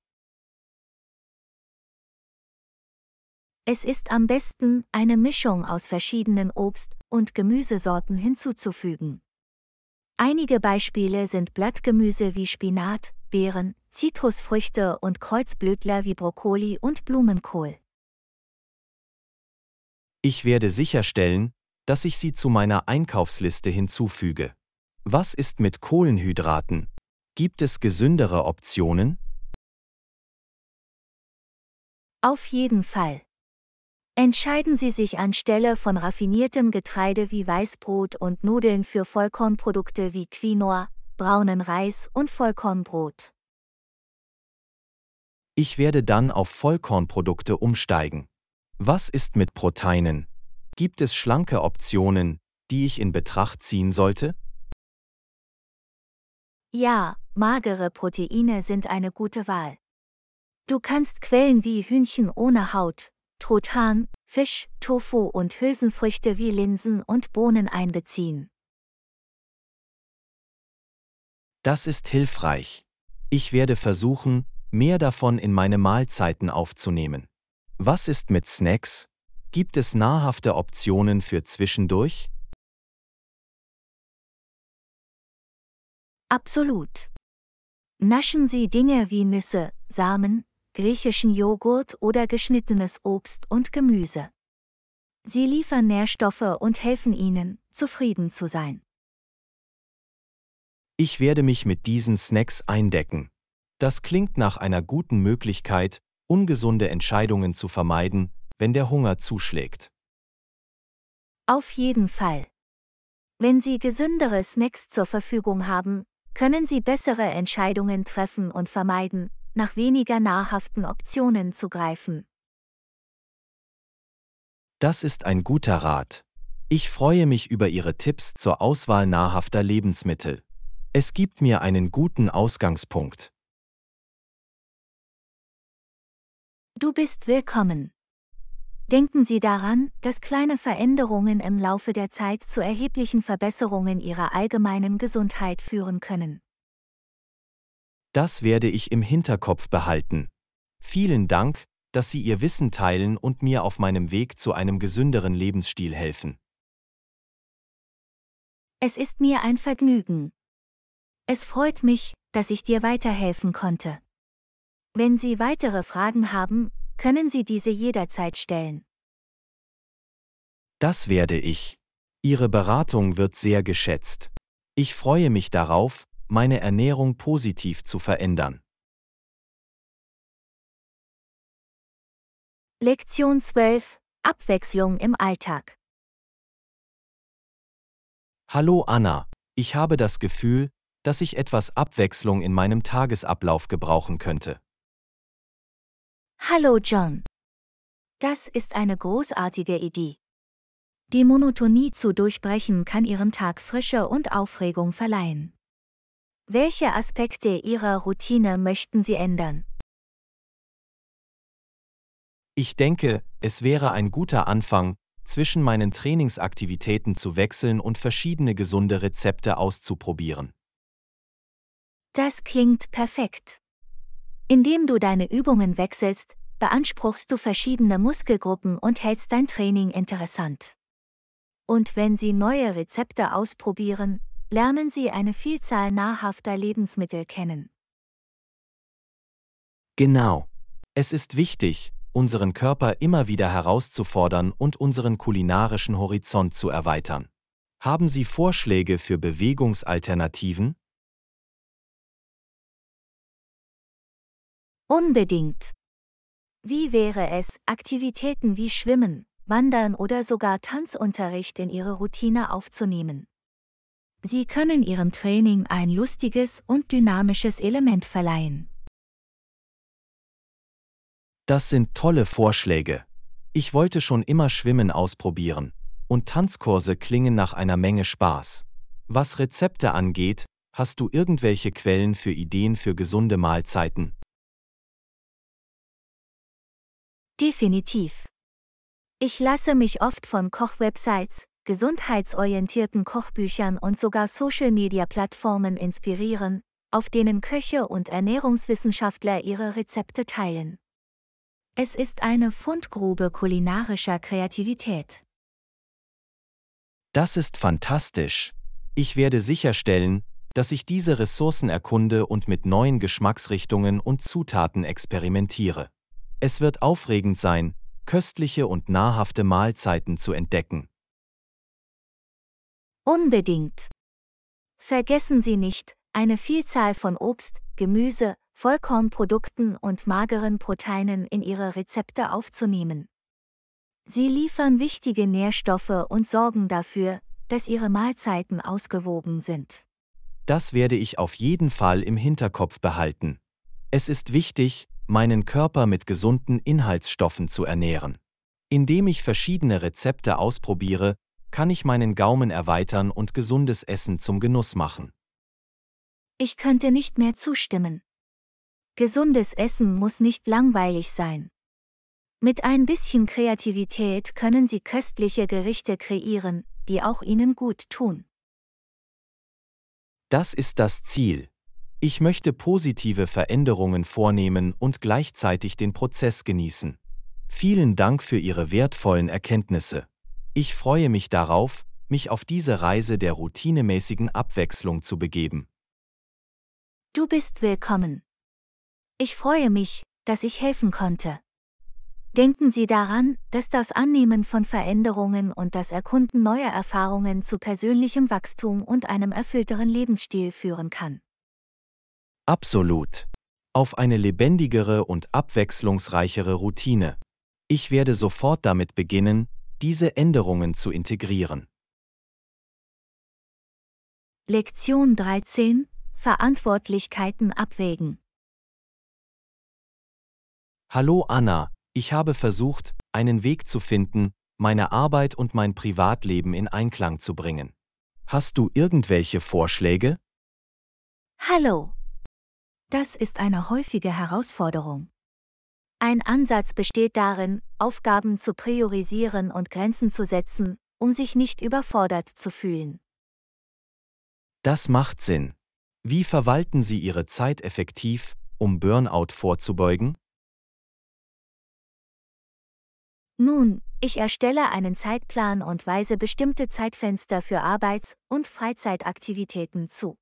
Es ist am besten, eine Mischung aus verschiedenen Obst- und Gemüsesorten hinzuzufügen. Einige Beispiele sind Blattgemüse wie Spinat, Beeren, Zitrusfrüchte und Kreuzblütler wie Brokkoli und Blumenkohl.
Ich werde sicherstellen, dass ich sie zu meiner Einkaufsliste hinzufüge. Was ist mit Kohlenhydraten? Gibt es gesündere Optionen?
Auf
jeden Fall. Entscheiden Sie sich anstelle von raffiniertem Getreide wie Weißbrot und Nudeln für Vollkornprodukte wie Quinoa, braunen Reis und Vollkornbrot.
Ich werde dann auf Vollkornprodukte umsteigen. Was ist mit Proteinen? Gibt es schlanke Optionen, die ich in Betracht ziehen sollte?
Ja, Magere Proteine sind eine gute Wahl. Du kannst Quellen wie Hühnchen ohne Haut, Truthahn, Fisch, Tofu und Hülsenfrüchte wie Linsen und Bohnen einbeziehen.
Das ist hilfreich. Ich werde versuchen, mehr davon in meine Mahlzeiten aufzunehmen. Was ist mit Snacks? Gibt es nahrhafte Optionen für zwischendurch?
Absolut. Naschen Sie Dinge wie Nüsse, Samen, griechischen Joghurt oder
geschnittenes Obst und Gemüse. Sie liefern Nährstoffe und helfen Ihnen, zufrieden zu sein.
Ich werde mich mit diesen Snacks eindecken. Das klingt nach einer guten Möglichkeit, ungesunde Entscheidungen zu vermeiden, wenn der Hunger zuschlägt.
Auf jeden Fall. Wenn Sie gesündere Snacks zur Verfügung haben, können sie bessere Entscheidungen treffen und vermeiden, nach weniger nahrhaften Optionen zu greifen.
Das ist ein guter Rat. Ich freue mich über Ihre Tipps zur Auswahl nahrhafter Lebensmittel. Es gibt mir einen guten
Ausgangspunkt.
Du bist
willkommen. Denken Sie daran, dass kleine Veränderungen im Laufe der Zeit zu erheblichen Verbesserungen Ihrer allgemeinen Gesundheit führen können.
Das werde ich im Hinterkopf behalten. Vielen Dank, dass Sie Ihr Wissen teilen und mir auf meinem Weg zu einem gesünderen Lebensstil helfen.
Es ist mir ein Vergnügen. Es freut mich, dass ich dir weiterhelfen konnte. Wenn Sie weitere Fragen haben, können Sie diese jederzeit stellen.
Das werde ich. Ihre Beratung wird sehr geschätzt. Ich freue mich darauf, meine Ernährung
positiv zu verändern.
Lektion 12 Abwechslung im Alltag
Hallo Anna, ich habe das Gefühl, dass ich etwas Abwechslung in meinem Tagesablauf gebrauchen könnte.
Hallo John. Das ist eine großartige Idee. Die Monotonie zu durchbrechen kann Ihrem Tag Frische und Aufregung verleihen. Welche Aspekte Ihrer Routine möchten Sie ändern?
Ich denke, es wäre ein guter Anfang, zwischen meinen Trainingsaktivitäten zu wechseln und verschiedene gesunde Rezepte auszuprobieren.
Das klingt perfekt. Indem du deine Übungen wechselst, beanspruchst du verschiedene Muskelgruppen und hältst dein Training interessant. Und wenn sie neue Rezepte ausprobieren, lernen sie eine Vielzahl nahrhafter Lebensmittel kennen.
Genau. Es ist wichtig, unseren Körper immer wieder herauszufordern und unseren kulinarischen Horizont zu erweitern.
Haben Sie Vorschläge für Bewegungsalternativen?
Unbedingt. Wie wäre
es, Aktivitäten wie Schwimmen, Wandern oder sogar Tanzunterricht in Ihre Routine aufzunehmen? Sie können Ihrem Training ein lustiges und dynamisches Element verleihen.
Das sind tolle Vorschläge. Ich wollte schon immer Schwimmen ausprobieren, und Tanzkurse klingen nach einer Menge Spaß. Was Rezepte angeht, hast du irgendwelche Quellen für Ideen für gesunde Mahlzeiten?
Definitiv. Ich lasse mich oft von Kochwebsites, gesundheitsorientierten Kochbüchern und sogar Social-Media-Plattformen inspirieren, auf denen Köche und Ernährungswissenschaftler ihre Rezepte teilen. Es ist eine Fundgrube kulinarischer Kreativität.
Das
ist fantastisch. Ich werde sicherstellen, dass ich diese Ressourcen erkunde und mit neuen Geschmacksrichtungen und Zutaten experimentiere. Es wird aufregend sein, köstliche und nahrhafte Mahlzeiten zu entdecken.
Unbedingt. Vergessen Sie nicht, eine Vielzahl von Obst, Gemüse, Vollkornprodukten und mageren Proteinen in Ihre Rezepte aufzunehmen. Sie liefern wichtige Nährstoffe und sorgen dafür, dass Ihre Mahlzeiten ausgewogen sind.
Das werde ich auf jeden Fall im Hinterkopf behalten. Es ist wichtig, meinen Körper mit gesunden Inhaltsstoffen zu ernähren. Indem ich verschiedene Rezepte ausprobiere, kann ich meinen Gaumen erweitern und gesundes Essen zum Genuss machen.
Ich könnte nicht mehr zustimmen. Gesundes Essen muss nicht langweilig sein. Mit ein bisschen Kreativität können Sie köstliche Gerichte kreieren, die auch Ihnen
gut tun.
Das ist das Ziel, ich möchte positive Veränderungen vornehmen und gleichzeitig den Prozess genießen. Vielen Dank für Ihre wertvollen Erkenntnisse. Ich freue mich darauf, mich auf diese Reise der routinemäßigen Abwechslung zu begeben.
Du
bist willkommen. Ich freue mich, dass ich helfen konnte. Denken Sie daran, dass das Annehmen von Veränderungen und das Erkunden neuer Erfahrungen zu persönlichem Wachstum und einem erfüllteren Lebensstil führen kann.
Absolut. Auf eine lebendigere und abwechslungsreichere Routine. Ich werde sofort damit beginnen, diese Änderungen zu integrieren.
Lektion 13 Verantwortlichkeiten abwägen.
Hallo Anna, ich habe
versucht, einen Weg zu finden, meine Arbeit und mein Privatleben in Einklang zu bringen. Hast du irgendwelche Vorschläge?
Hallo,
das ist eine häufige Herausforderung. Ein Ansatz besteht darin, Aufgaben zu priorisieren und Grenzen zu setzen, um sich nicht überfordert zu
fühlen.
Das macht Sinn. Wie verwalten Sie Ihre Zeit effektiv, um Burnout vorzubeugen?
Nun, ich erstelle einen Zeitplan und weise bestimmte Zeitfenster für Arbeits- und Freizeitaktivitäten zu.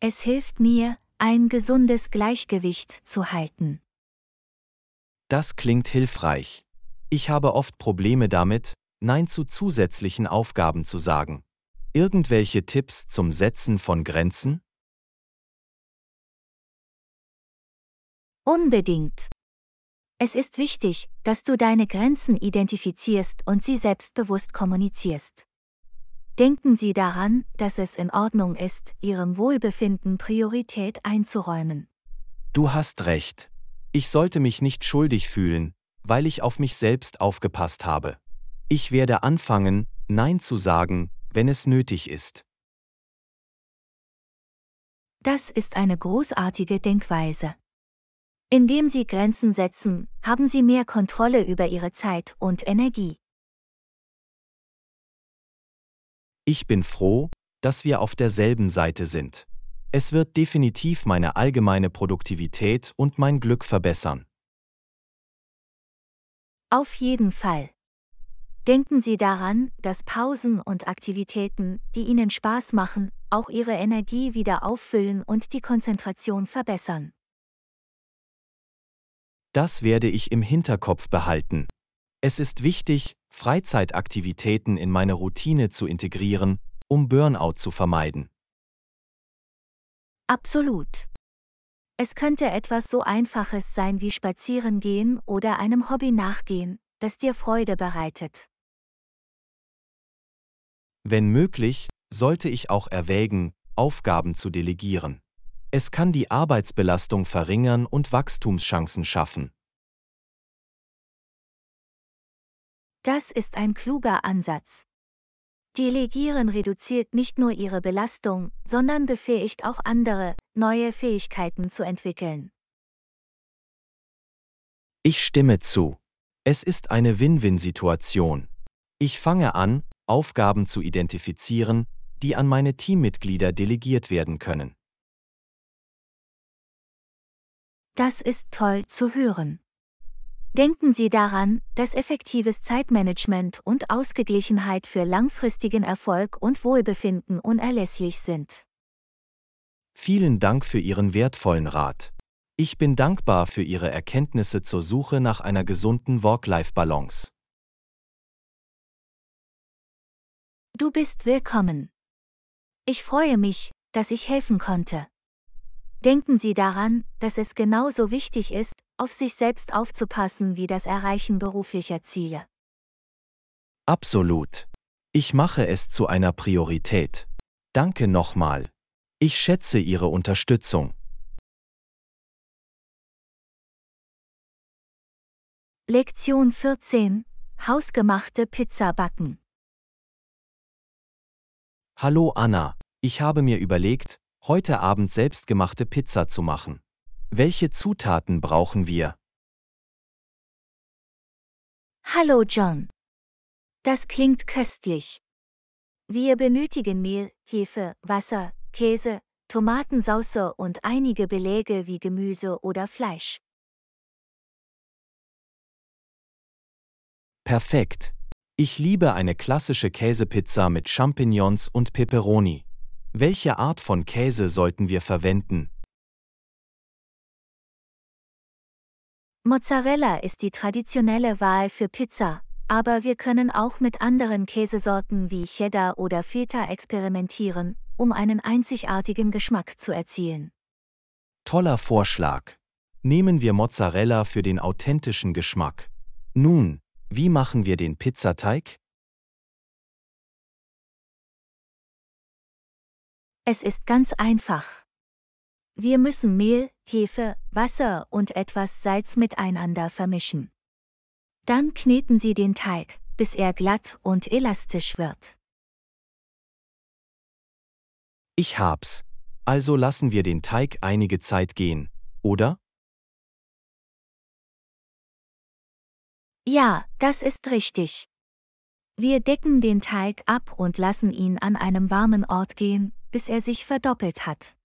Es hilft mir, ein gesundes Gleichgewicht zu halten.
Das klingt hilfreich. Ich habe oft Probleme damit, Nein zu zusätzlichen Aufgaben zu sagen.
Irgendwelche Tipps zum Setzen von Grenzen?
Unbedingt. Es ist wichtig,
dass du deine Grenzen identifizierst und sie selbstbewusst kommunizierst. Denken Sie daran, dass es in Ordnung ist, Ihrem Wohlbefinden Priorität einzuräumen.
Du hast recht. Ich sollte mich nicht schuldig fühlen, weil ich auf mich selbst aufgepasst habe. Ich werde anfangen, Nein zu sagen, wenn es nötig ist.
Das ist eine großartige Denkweise. Indem Sie Grenzen setzen, haben Sie mehr Kontrolle über Ihre Zeit und Energie.
Ich bin froh, dass wir auf derselben Seite sind. Es wird definitiv meine allgemeine Produktivität und mein Glück verbessern.
Auf jeden Fall. Denken Sie daran, dass Pausen und Aktivitäten, die Ihnen Spaß machen, auch Ihre Energie wieder auffüllen und die Konzentration verbessern.
Das werde ich im Hinterkopf behalten. Es ist wichtig, Freizeitaktivitäten in meine Routine zu integrieren, um Burnout zu vermeiden.
Absolut.
Es könnte etwas so Einfaches sein wie spazieren gehen oder einem Hobby nachgehen, das dir Freude bereitet.
Wenn möglich, sollte ich auch erwägen, Aufgaben zu delegieren. Es kann die Arbeitsbelastung verringern und Wachstumschancen schaffen.
Das ist ein kluger Ansatz. Delegieren reduziert nicht nur ihre Belastung, sondern befähigt auch andere, neue Fähigkeiten zu entwickeln.
Ich stimme zu. Es ist eine Win-Win-Situation. Ich fange an, Aufgaben zu identifizieren, die an meine Teammitglieder delegiert werden können.
Das ist toll zu hören. Denken Sie daran, dass effektives Zeitmanagement und Ausgeglichenheit für langfristigen Erfolg und Wohlbefinden unerlässlich sind.
Vielen Dank für Ihren wertvollen Rat. Ich bin dankbar für Ihre Erkenntnisse zur Suche nach einer gesunden
Work-Life-Balance.
Du bist willkommen. Ich freue mich, dass ich helfen konnte. Denken
Sie daran, dass es genauso wichtig ist, auf sich selbst aufzupassen wie das Erreichen beruflicher Ziele.
Absolut. Ich mache es zu einer
Priorität. Danke nochmal. Ich schätze Ihre Unterstützung.
Lektion 14 Hausgemachte Pizza backen.
Hallo Anna, ich habe mir überlegt, heute Abend selbstgemachte Pizza zu machen. Welche Zutaten brauchen wir?
Hallo John. Das klingt köstlich. Wir
benötigen Mehl, Hefe, Wasser, Käse, Tomatensauce und einige Beläge wie Gemüse oder Fleisch.
Perfekt. Ich liebe eine klassische Käsepizza mit Champignons und Peperoni. Welche Art von Käse sollten wir verwenden?
Mozzarella ist die traditionelle Wahl für Pizza, aber wir können auch mit anderen Käsesorten wie Cheddar oder Feta experimentieren, um einen einzigartigen Geschmack zu erzielen.
Toller Vorschlag. Nehmen wir Mozzarella für den authentischen Geschmack.
Nun, wie machen wir den Pizzateig?
Es ist ganz einfach. Wir müssen
Mehl, Hefe, Wasser und etwas Salz miteinander vermischen. Dann kneten Sie den Teig, bis er glatt und elastisch wird.
Ich hab's. Also lassen wir den Teig einige Zeit gehen, oder?
Ja, das ist richtig. Wir decken den Teig ab und lassen ihn
an einem warmen Ort gehen, bis er sich verdoppelt hat.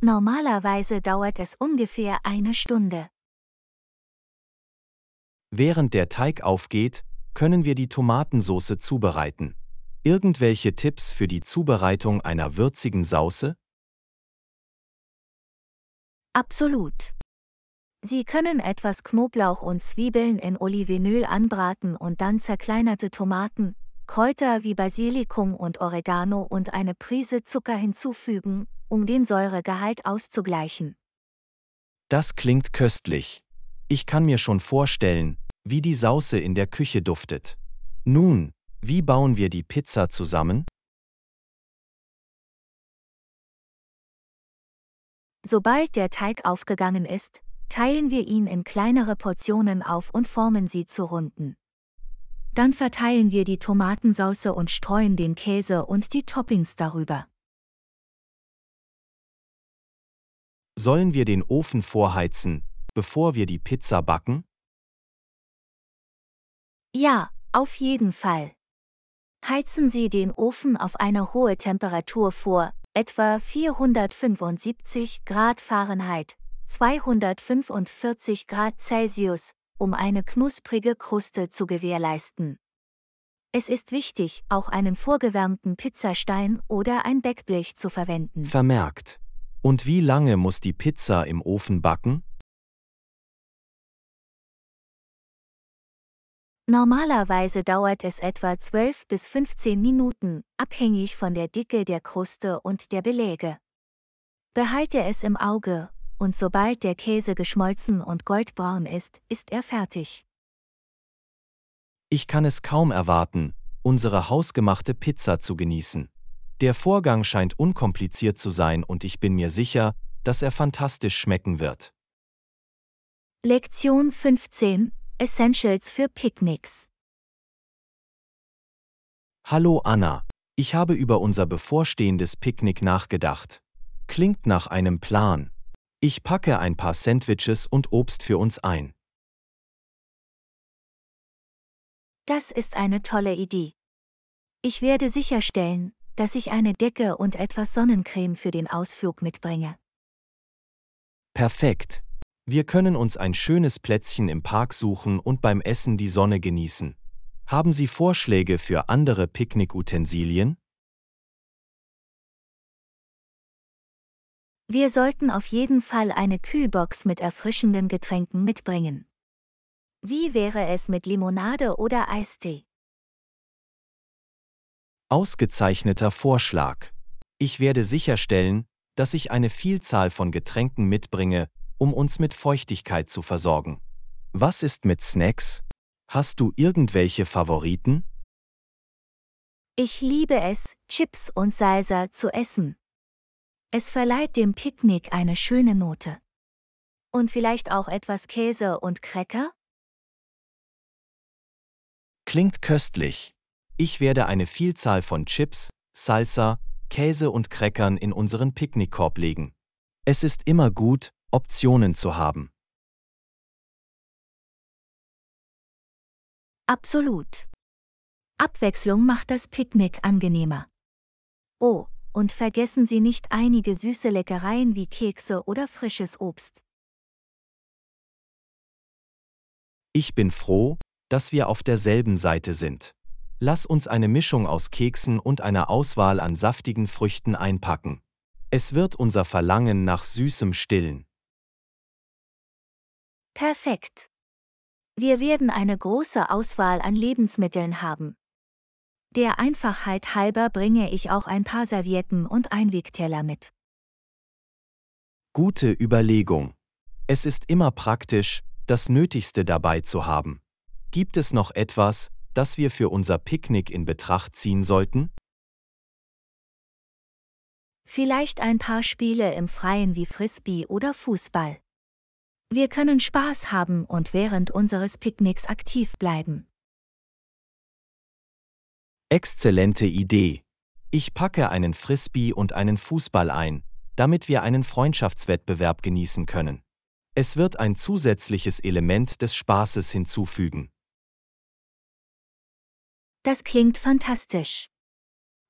Normalerweise dauert es ungefähr eine Stunde.
Während der Teig aufgeht, können wir die Tomatensoße zubereiten. Irgendwelche Tipps für die Zubereitung einer würzigen Sauce?
Absolut. Sie können etwas Knoblauch und Zwiebeln in Olivenöl anbraten und dann zerkleinerte Tomaten, Kräuter wie Basilikum und Oregano und eine Prise Zucker hinzufügen, um den Säuregehalt auszugleichen.
Das klingt köstlich. Ich kann mir schon vorstellen, wie die
Sauce in der Küche duftet. Nun, wie bauen wir die Pizza zusammen?
Sobald
der Teig aufgegangen ist, teilen wir ihn in kleinere Portionen auf und formen sie zu Runden. Dann verteilen wir die Tomatensauce und streuen den Käse und die Toppings darüber.
Sollen wir den Ofen vorheizen, bevor wir die Pizza backen?
Ja, auf jeden Fall. Heizen Sie den Ofen auf eine hohe Temperatur vor, etwa 475 Grad Fahrenheit, 245 Grad Celsius, um eine knusprige Kruste zu gewährleisten. Es ist wichtig, auch einen vorgewärmten Pizzastein oder ein Backblech zu verwenden.
Vermerkt. Und wie lange muss die
Pizza im Ofen backen?
Normalerweise dauert es etwa 12 bis 15 Minuten,
abhängig von der Dicke der Kruste und der Beläge. Behalte es im Auge und sobald der Käse geschmolzen und goldbraun ist, ist er fertig.
Ich kann es kaum erwarten, unsere hausgemachte Pizza zu genießen. Der Vorgang scheint unkompliziert zu sein und ich bin mir sicher, dass er fantastisch schmecken wird.
Lektion 15 Essentials für Picknicks
Hallo Anna, ich habe über unser bevorstehendes Picknick nachgedacht. Klingt nach einem Plan. Ich packe ein paar Sandwiches und Obst für uns ein.
Das ist eine tolle Idee. Ich werde sicherstellen, dass ich eine Decke und etwas Sonnencreme für den Ausflug mitbringe.
Perfekt. Wir können uns ein schönes Plätzchen im Park suchen und beim Essen die Sonne genießen. Haben Sie Vorschläge für andere Picknickutensilien?
Wir sollten auf jeden Fall eine Kühlbox mit erfrischenden Getränken mitbringen. Wie wäre es
mit Limonade oder Eistee?
Ausgezeichneter Vorschlag. Ich werde sicherstellen, dass ich eine Vielzahl von Getränken mitbringe, um uns mit Feuchtigkeit zu versorgen. Was ist mit Snacks? Hast du irgendwelche Favoriten?
Ich liebe es, Chips und Salsa zu essen. Es verleiht dem Picknick eine schöne Note. Und vielleicht auch etwas Käse und Cracker?
Klingt köstlich. Ich werde eine Vielzahl von Chips, Salsa, Käse und Crackern in unseren Picknickkorb legen. Es ist immer
gut, Optionen zu haben.
Absolut. Abwechslung macht das Picknick angenehmer.
Oh, und vergessen Sie nicht einige süße Leckereien wie Kekse oder
frisches Obst.
Ich bin froh,
dass wir auf derselben Seite sind. Lass uns eine Mischung aus Keksen und einer Auswahl an saftigen Früchten einpacken. Es wird unser Verlangen nach Süßem stillen.
Perfekt. Wir werden eine große Auswahl an Lebensmitteln haben. Der Einfachheit halber bringe ich auch ein paar Servietten und Einwegteller mit.
Gute Überlegung. Es ist immer praktisch, das Nötigste dabei zu haben. Gibt es noch etwas, das wir für unser Picknick in Betracht ziehen sollten?
Vielleicht ein paar Spiele im Freien wie Frisbee oder Fußball. Wir können Spaß haben und während unseres Picknicks aktiv bleiben.
Exzellente Idee. Ich packe einen Frisbee und einen Fußball ein, damit wir einen Freundschaftswettbewerb genießen können. Es wird ein zusätzliches Element des Spaßes hinzufügen.
Das klingt fantastisch.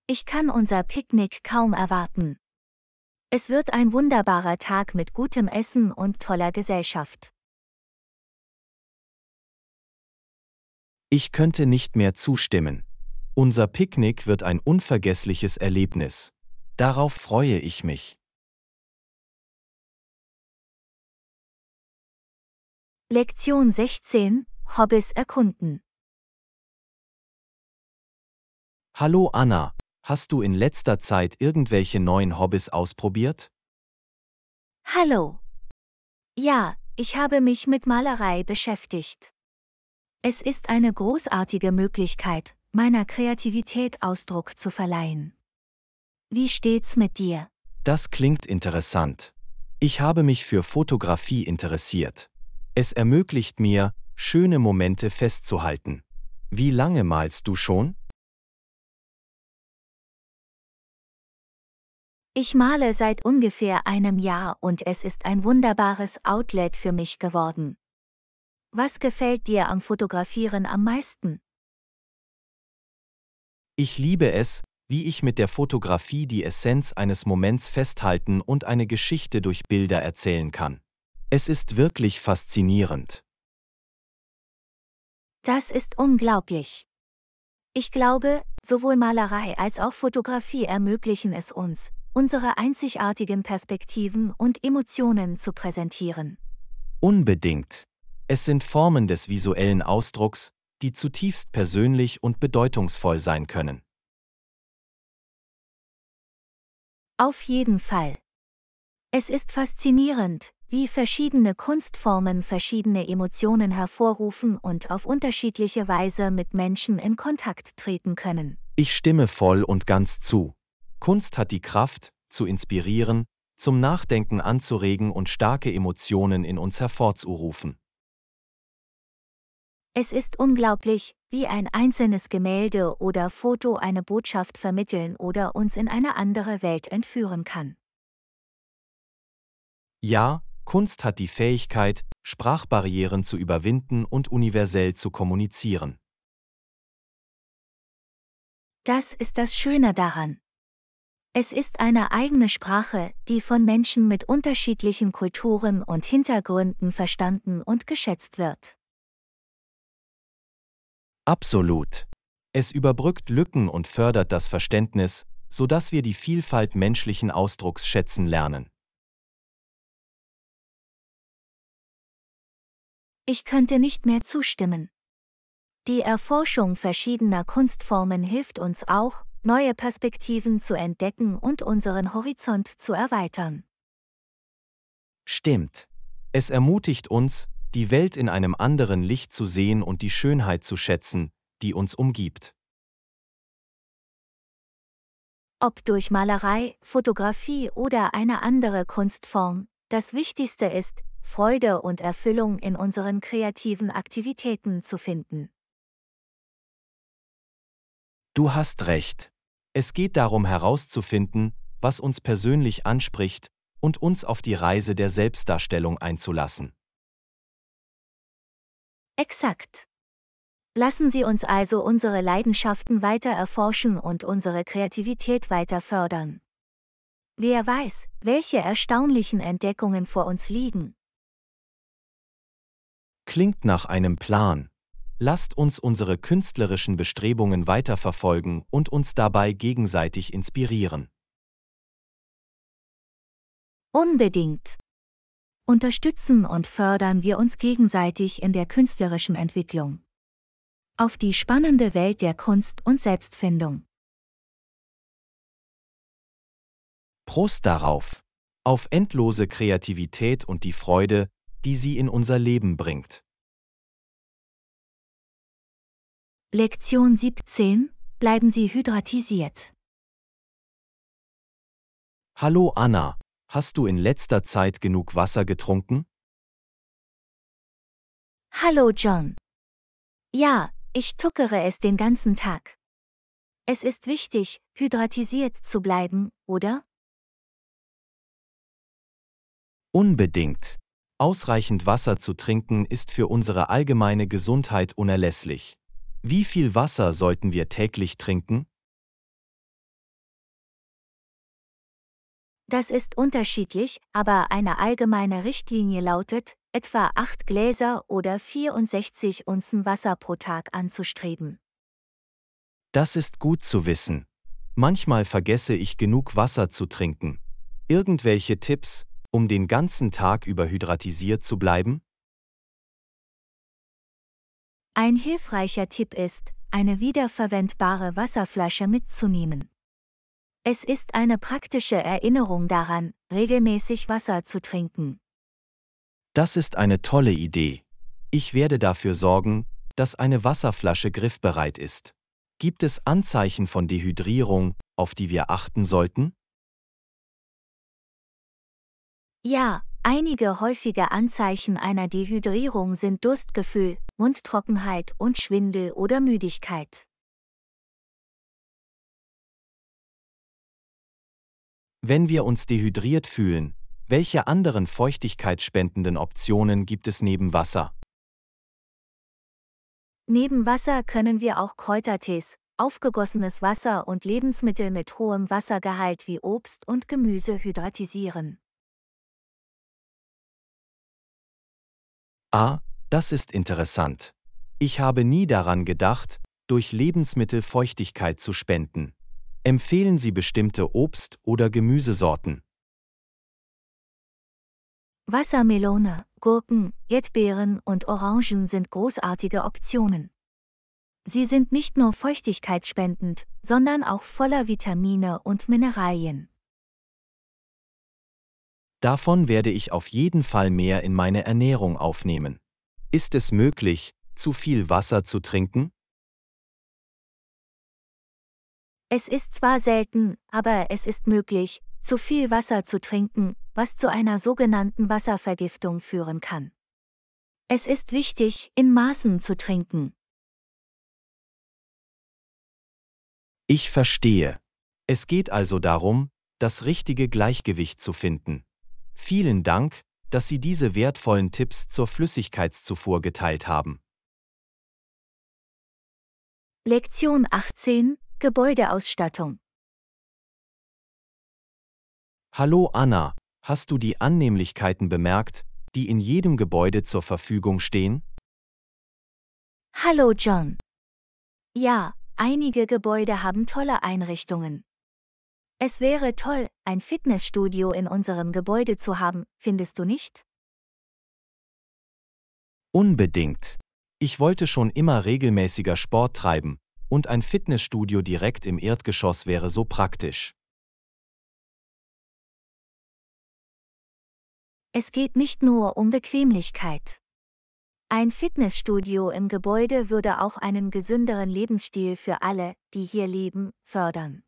Ich kann unser Picknick kaum erwarten. Es wird ein wunderbarer Tag mit gutem Essen und toller Gesellschaft.
Ich könnte nicht mehr zustimmen. Unser Picknick wird ein unvergessliches
Erlebnis. Darauf freue ich mich.
Lektion 16 Hobbys erkunden.
Hallo Anna, hast
du in letzter Zeit irgendwelche neuen Hobbys ausprobiert?
Hallo.
Ja, ich habe mich mit Malerei beschäftigt. Es ist eine großartige Möglichkeit, meiner Kreativität Ausdruck zu verleihen. Wie steht's mit dir?
Das klingt interessant. Ich habe mich für Fotografie interessiert. Es ermöglicht mir, schöne Momente festzuhalten. Wie lange malst du schon?
Ich male seit ungefähr einem Jahr und es ist ein wunderbares Outlet für mich geworden. Was gefällt dir am Fotografieren am meisten?
Ich liebe es, wie ich mit der Fotografie die Essenz eines Moments festhalten und eine Geschichte durch Bilder erzählen kann. Es ist wirklich faszinierend.
Das ist unglaublich. Ich glaube, sowohl Malerei als auch Fotografie ermöglichen es uns, unsere einzigartigen Perspektiven und Emotionen zu präsentieren.
Unbedingt. Es sind Formen des visuellen Ausdrucks, die zutiefst persönlich und bedeutungsvoll sein können.
Auf jeden Fall. Es ist faszinierend, wie verschiedene Kunstformen verschiedene Emotionen hervorrufen und auf unterschiedliche Weise mit Menschen in Kontakt treten können.
Ich stimme voll und ganz zu. Kunst hat die Kraft, zu inspirieren, zum Nachdenken anzuregen und starke Emotionen in uns hervorzurufen.
Es ist
unglaublich, wie ein einzelnes Gemälde oder Foto eine Botschaft vermitteln oder uns in eine andere Welt entführen kann.
Ja, Kunst hat die Fähigkeit, Sprachbarrieren zu überwinden und universell zu kommunizieren.
Das ist das Schöne daran. Es ist eine eigene Sprache, die von Menschen mit unterschiedlichen Kulturen und Hintergründen verstanden und geschätzt wird.
Absolut. Es überbrückt Lücken und fördert das Verständnis, sodass wir die Vielfalt menschlichen Ausdrucks schätzen lernen.
Ich könnte nicht mehr zustimmen.
Die Erforschung verschiedener Kunstformen hilft uns auch, neue Perspektiven zu entdecken und unseren Horizont zu erweitern.
Stimmt. Es ermutigt uns, die Welt in einem anderen Licht zu sehen und die Schönheit zu schätzen, die uns umgibt.
Ob durch Malerei, Fotografie oder eine andere Kunstform, das Wichtigste ist, Freude und Erfüllung in unseren kreativen Aktivitäten zu finden.
Du hast recht. Es geht darum herauszufinden, was uns persönlich anspricht und uns auf die Reise der Selbstdarstellung einzulassen.
Exakt.
Lassen Sie uns also unsere Leidenschaften weiter erforschen und unsere Kreativität weiter fördern. Wer weiß, welche erstaunlichen Entdeckungen vor uns liegen.
Klingt nach einem Plan. Lasst uns unsere künstlerischen Bestrebungen weiterverfolgen und uns dabei gegenseitig inspirieren.
Unbedingt unterstützen und fördern wir uns gegenseitig in der künstlerischen Entwicklung. Auf die spannende Welt der Kunst und Selbstfindung.
Prost darauf! Auf endlose Kreativität und die Freude, die sie in unser Leben bringt.
Lektion 17. Bleiben Sie hydratisiert.
Hallo Anna, Hast du in letzter Zeit genug Wasser
getrunken?
Hallo John.
Ja, ich tuckere es den ganzen Tag. Es ist wichtig, hydratisiert zu bleiben, oder?
Unbedingt. Ausreichend Wasser zu trinken ist für unsere allgemeine Gesundheit unerlässlich. Wie viel Wasser sollten wir täglich trinken?
Das ist unterschiedlich, aber eine allgemeine Richtlinie lautet, etwa 8 Gläser oder 64 Unzen Wasser pro Tag anzustreben.
Das ist gut zu wissen. Manchmal vergesse ich genug Wasser zu trinken. Irgendwelche Tipps, um den ganzen Tag über hydratisiert zu bleiben?
Ein hilfreicher Tipp ist, eine wiederverwendbare Wasserflasche mitzunehmen. Es ist eine praktische Erinnerung daran, regelmäßig Wasser zu trinken.
Das ist eine tolle Idee. Ich werde dafür sorgen, dass eine Wasserflasche griffbereit ist. Gibt es Anzeichen von Dehydrierung, auf die wir achten sollten?
Ja, einige
häufige Anzeichen einer Dehydrierung sind Durstgefühl, Mundtrockenheit und
Schwindel oder Müdigkeit.
Wenn wir uns dehydriert fühlen, welche anderen
feuchtigkeitsspendenden Optionen gibt es neben Wasser?
Neben Wasser können wir auch Kräutertees, aufgegossenes Wasser und Lebensmittel mit hohem Wassergehalt wie Obst und Gemüse hydratisieren.
Ah, das ist interessant. Ich habe nie daran gedacht, durch Lebensmittel Feuchtigkeit zu spenden empfehlen Sie bestimmte Obst- oder Gemüsesorten.
Wassermelone, Gurken, Erdbeeren und Orangen sind großartige Optionen. Sie sind nicht nur feuchtigkeitsspendend, sondern auch voller Vitamine und Mineralien.
Davon werde ich auf jeden Fall mehr in meine Ernährung aufnehmen. Ist es möglich, zu viel Wasser zu
trinken?
Es ist zwar selten, aber es ist möglich, zu viel Wasser zu trinken, was zu einer sogenannten Wasservergiftung führen kann. Es ist wichtig, in Maßen zu trinken.
Ich verstehe. Es
geht also darum, das richtige Gleichgewicht zu finden. Vielen Dank, dass Sie diese wertvollen Tipps zur Flüssigkeitszufuhr geteilt haben.
Lektion 18 Gebäudeausstattung.
Hallo Anna, hast du die Annehmlichkeiten bemerkt, die in jedem Gebäude zur Verfügung stehen?
Hallo
John. Ja, einige Gebäude haben tolle Einrichtungen. Es wäre toll, ein Fitnessstudio in unserem Gebäude zu haben, findest du nicht?
Unbedingt. Ich wollte schon immer regelmäßiger Sport treiben, und ein Fitnessstudio direkt im Erdgeschoss wäre so praktisch.
Es geht nicht nur um Bequemlichkeit. Ein Fitnessstudio im Gebäude würde
auch einen gesünderen Lebensstil für alle, die hier leben, fördern.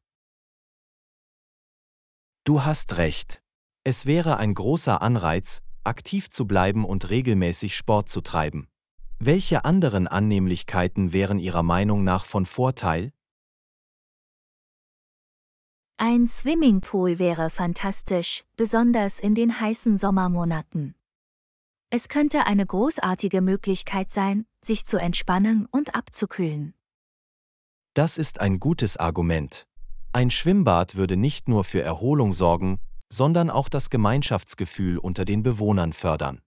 Du hast recht. Es wäre ein großer Anreiz, aktiv zu bleiben und regelmäßig Sport zu treiben. Welche anderen Annehmlichkeiten wären Ihrer Meinung nach von Vorteil?
Ein Swimmingpool wäre fantastisch, besonders in den heißen Sommermonaten. Es könnte eine großartige Möglichkeit sein, sich zu entspannen und abzukühlen.
Das ist ein gutes Argument. Ein Schwimmbad würde nicht nur für Erholung sorgen, sondern auch das Gemeinschaftsgefühl unter den Bewohnern
fördern.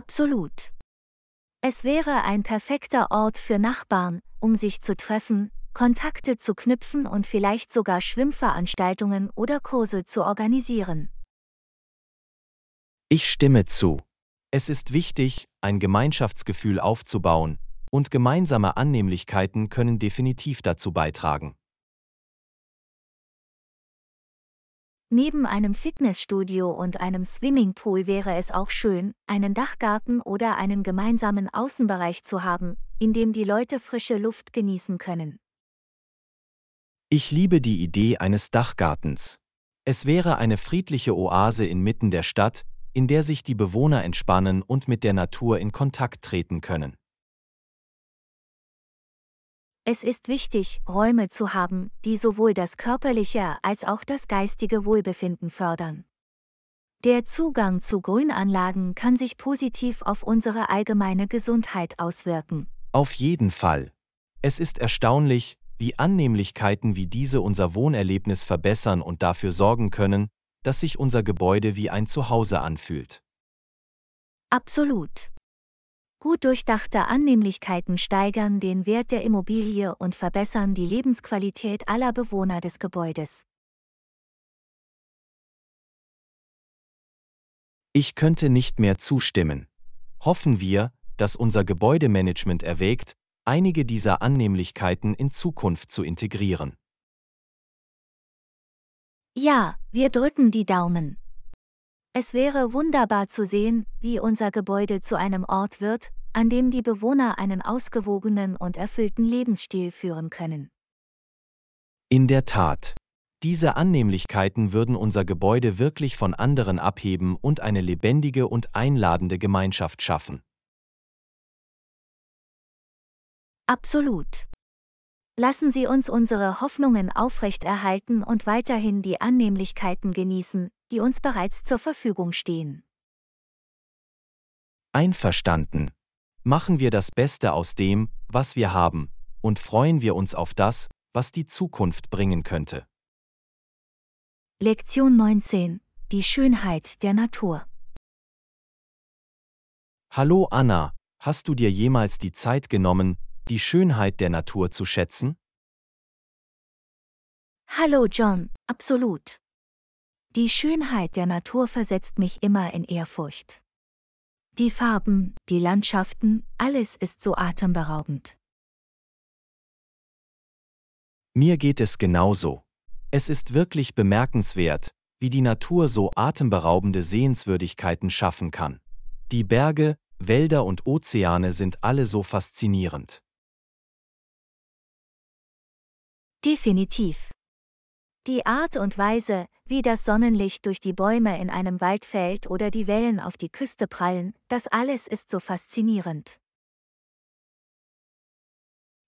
Absolut.
Es wäre ein perfekter Ort für Nachbarn, um sich zu treffen, Kontakte zu knüpfen und vielleicht sogar Schwimmveranstaltungen oder Kurse zu organisieren.
Ich stimme zu. Es ist wichtig, ein Gemeinschaftsgefühl aufzubauen, und gemeinsame Annehmlichkeiten können definitiv dazu beitragen.
Neben einem Fitnessstudio und einem Swimmingpool wäre es auch schön, einen Dachgarten oder einen gemeinsamen Außenbereich zu haben, in dem die Leute frische Luft genießen können.
Ich liebe die Idee eines Dachgartens. Es wäre eine friedliche Oase inmitten der Stadt, in der sich die Bewohner entspannen und mit der Natur in Kontakt treten können.
Es ist wichtig, Räume zu haben, die sowohl das körperliche als auch das geistige Wohlbefinden fördern. Der Zugang zu Grünanlagen kann sich positiv auf unsere allgemeine Gesundheit auswirken.
Auf jeden Fall. Es ist erstaunlich, wie Annehmlichkeiten wie diese unser Wohnerlebnis verbessern und dafür sorgen können, dass sich unser Gebäude wie ein Zuhause anfühlt.
Absolut. Gut durchdachte Annehmlichkeiten steigern den Wert der Immobilie und verbessern die Lebensqualität aller Bewohner des Gebäudes.
Ich könnte nicht mehr zustimmen. Hoffen wir,
dass unser Gebäudemanagement erwägt, einige dieser Annehmlichkeiten in Zukunft zu integrieren.
Ja, wir drücken die Daumen. Es wäre wunderbar zu sehen, wie unser Gebäude zu einem Ort wird, an dem die Bewohner einen ausgewogenen und erfüllten Lebensstil führen können.
In der Tat. Diese Annehmlichkeiten würden unser Gebäude wirklich von anderen abheben und eine lebendige und einladende Gemeinschaft schaffen.
Absolut. Lassen Sie
uns unsere Hoffnungen aufrechterhalten und weiterhin die Annehmlichkeiten genießen, die uns bereits zur Verfügung stehen.
Einverstanden. Machen wir das Beste aus dem, was wir haben, und freuen wir uns auf das, was die Zukunft bringen könnte.
Lektion 19. Die Schönheit der Natur.
Hallo Anna, hast du dir jemals die Zeit genommen, die Schönheit der Natur zu schätzen?
Hallo John, absolut. Die
Schönheit der Natur versetzt mich immer in Ehrfurcht. Die Farben, die Landschaften, alles ist so atemberaubend.
Mir geht es genauso. Es ist wirklich bemerkenswert, wie die Natur so atemberaubende Sehenswürdigkeiten schaffen kann. Die Berge, Wälder und Ozeane sind alle so faszinierend.
Definitiv. Die Art und Weise, wie das Sonnenlicht durch die Bäume in einem Wald fällt oder die Wellen auf die Küste prallen, das alles ist so faszinierend.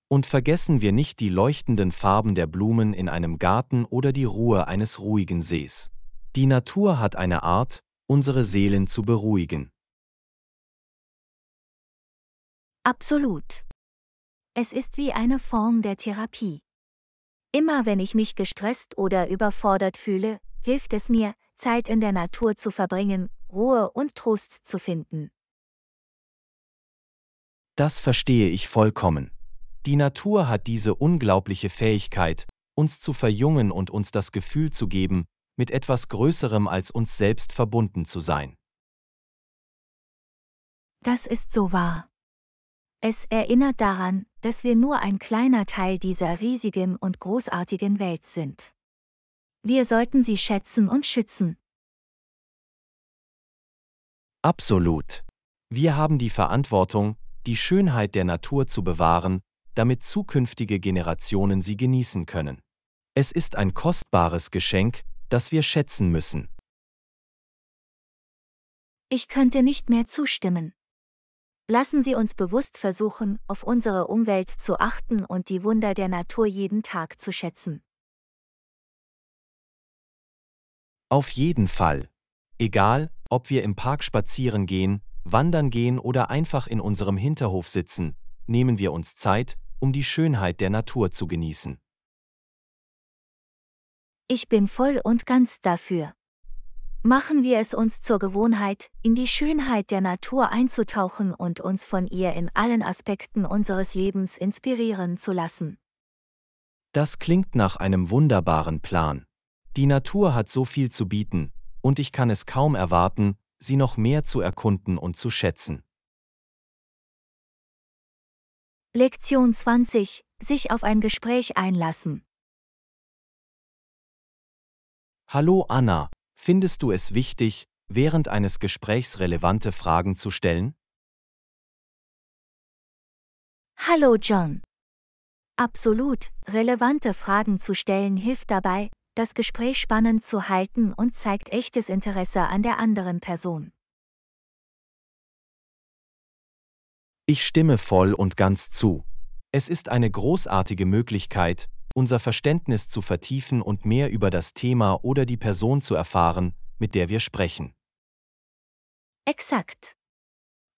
Und vergessen wir nicht die leuchtenden Farben der Blumen in einem Garten oder die Ruhe eines ruhigen Sees. Die Natur hat eine Art, unsere Seelen zu beruhigen.
Absolut. Es ist wie eine Form der Therapie. Immer wenn ich mich gestresst oder überfordert fühle, hilft es mir, Zeit in der Natur zu verbringen, Ruhe und Trost zu finden.
Das verstehe ich vollkommen. Die Natur hat diese unglaubliche Fähigkeit, uns zu verjüngen und uns das Gefühl zu geben, mit etwas Größerem als uns selbst verbunden zu sein.
Das ist so wahr. Es erinnert daran, dass wir nur ein kleiner Teil dieser riesigen und großartigen Welt sind. Wir sollten sie schätzen und schützen.
Absolut. Wir haben die Verantwortung, die Schönheit der Natur zu bewahren, damit zukünftige Generationen sie genießen können. Es ist ein kostbares Geschenk, das wir schätzen müssen.
Ich könnte nicht mehr zustimmen. Lassen Sie uns bewusst versuchen, auf unsere Umwelt zu achten und die Wunder der Natur jeden Tag zu schätzen.
Auf jeden
Fall. Egal, ob wir im Park spazieren gehen, wandern gehen oder einfach in unserem Hinterhof sitzen, nehmen wir uns Zeit, um die Schönheit der Natur zu genießen.
Ich bin voll und ganz dafür. Machen wir es uns zur Gewohnheit, in die Schönheit der Natur einzutauchen und uns von ihr in allen Aspekten unseres Lebens inspirieren zu lassen.
Das klingt nach einem wunderbaren Plan. Die Natur hat so viel zu bieten, und ich kann es kaum erwarten, sie noch mehr zu erkunden und zu schätzen.
Lektion 20. Sich auf ein Gespräch einlassen.
Hallo Anna, Findest
du es wichtig, während eines Gesprächs relevante Fragen zu stellen?
Hallo John. Absolut,
relevante Fragen zu stellen hilft dabei, das Gespräch spannend zu halten und zeigt echtes Interesse an der anderen Person.
Ich stimme voll und ganz zu. Es ist eine großartige Möglichkeit, unser Verständnis zu vertiefen und mehr über das Thema oder die Person zu erfahren, mit der wir sprechen.
Exakt.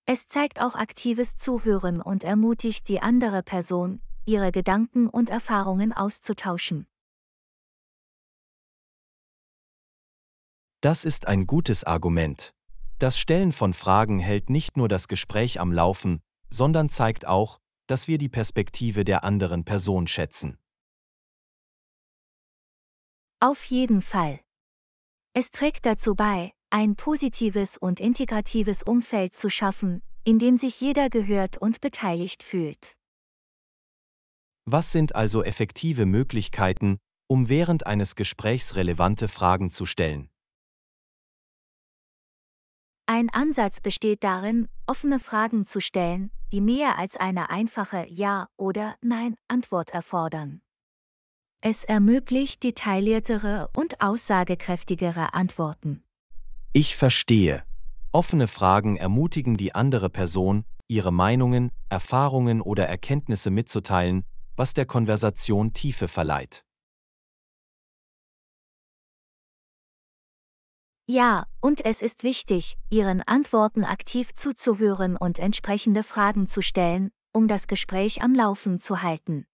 Es zeigt auch aktives Zuhören und ermutigt die andere Person, ihre Gedanken und Erfahrungen
auszutauschen.
Das
ist ein gutes Argument. Das Stellen von Fragen hält nicht nur das Gespräch am Laufen, sondern zeigt auch, dass wir die Perspektive der anderen Person schätzen.
Auf jeden Fall. Es trägt dazu bei, ein positives und integratives Umfeld zu schaffen, in dem sich jeder gehört und beteiligt fühlt.
Was sind also effektive Möglichkeiten, um während eines Gesprächs relevante Fragen zu stellen?
Ein Ansatz besteht darin, offene Fragen zu stellen, die mehr als eine einfache Ja- oder Nein-Antwort erfordern. Es ermöglicht detailliertere und aussagekräftigere Antworten.
Ich verstehe. Offene Fragen ermutigen die andere Person, ihre Meinungen, Erfahrungen oder Erkenntnisse mitzuteilen, was der Konversation Tiefe
verleiht.
Ja, und es ist wichtig, Ihren Antworten aktiv zuzuhören und entsprechende Fragen zu stellen, um das Gespräch am Laufen zu halten.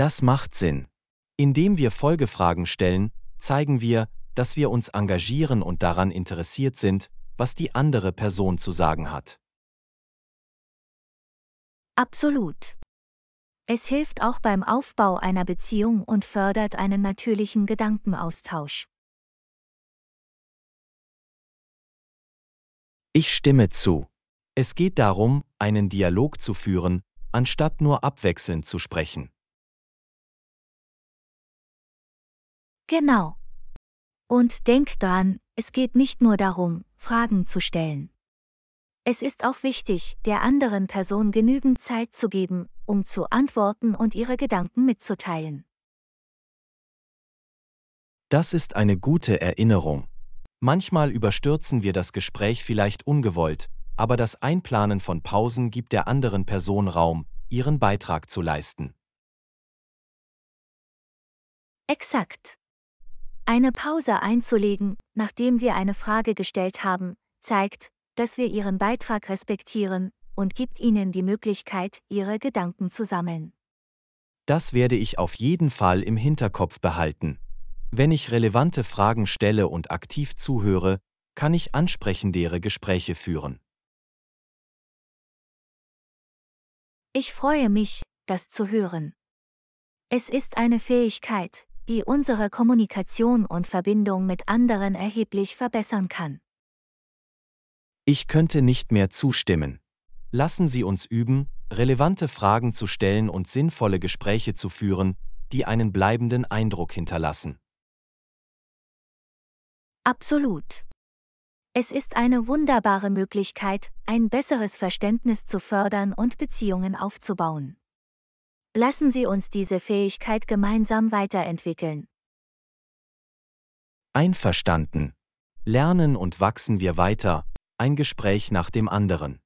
Das macht Sinn. Indem wir Folgefragen stellen, zeigen wir, dass wir uns engagieren und daran interessiert sind, was die andere Person zu sagen hat.
Absolut.
Es hilft auch beim Aufbau einer Beziehung und fördert einen natürlichen Gedankenaustausch.
Ich stimme zu. Es geht darum, einen Dialog zu führen, anstatt
nur abwechselnd zu sprechen.
Genau. Und denk dran, es geht nicht nur darum, Fragen zu stellen. Es ist auch wichtig, der anderen Person genügend Zeit zu geben, um zu antworten und ihre Gedanken mitzuteilen.
Das ist eine gute Erinnerung. Manchmal überstürzen wir das Gespräch vielleicht ungewollt, aber das Einplanen von Pausen gibt der anderen Person Raum, ihren Beitrag zu leisten.
Exakt. Eine Pause einzulegen, nachdem wir eine Frage gestellt haben, zeigt, dass wir Ihren Beitrag respektieren und gibt Ihnen die Möglichkeit, Ihre Gedanken zu sammeln.
Das werde ich auf jeden Fall im Hinterkopf behalten. Wenn ich relevante Fragen stelle und aktiv zuhöre, kann ich ansprechendere Gespräche
führen.
Ich freue mich, das zu hören. Es ist eine Fähigkeit, die unsere Kommunikation und Verbindung mit anderen erheblich verbessern kann.
Ich könnte nicht mehr zustimmen. Lassen Sie uns üben, relevante Fragen zu stellen und sinnvolle Gespräche zu führen, die einen bleibenden Eindruck hinterlassen.
Absolut. Es ist eine wunderbare Möglichkeit, ein besseres Verständnis zu fördern und Beziehungen aufzubauen. Lassen Sie uns diese Fähigkeit gemeinsam weiterentwickeln.
Einverstanden. Lernen und wachsen wir weiter, ein
Gespräch nach dem anderen.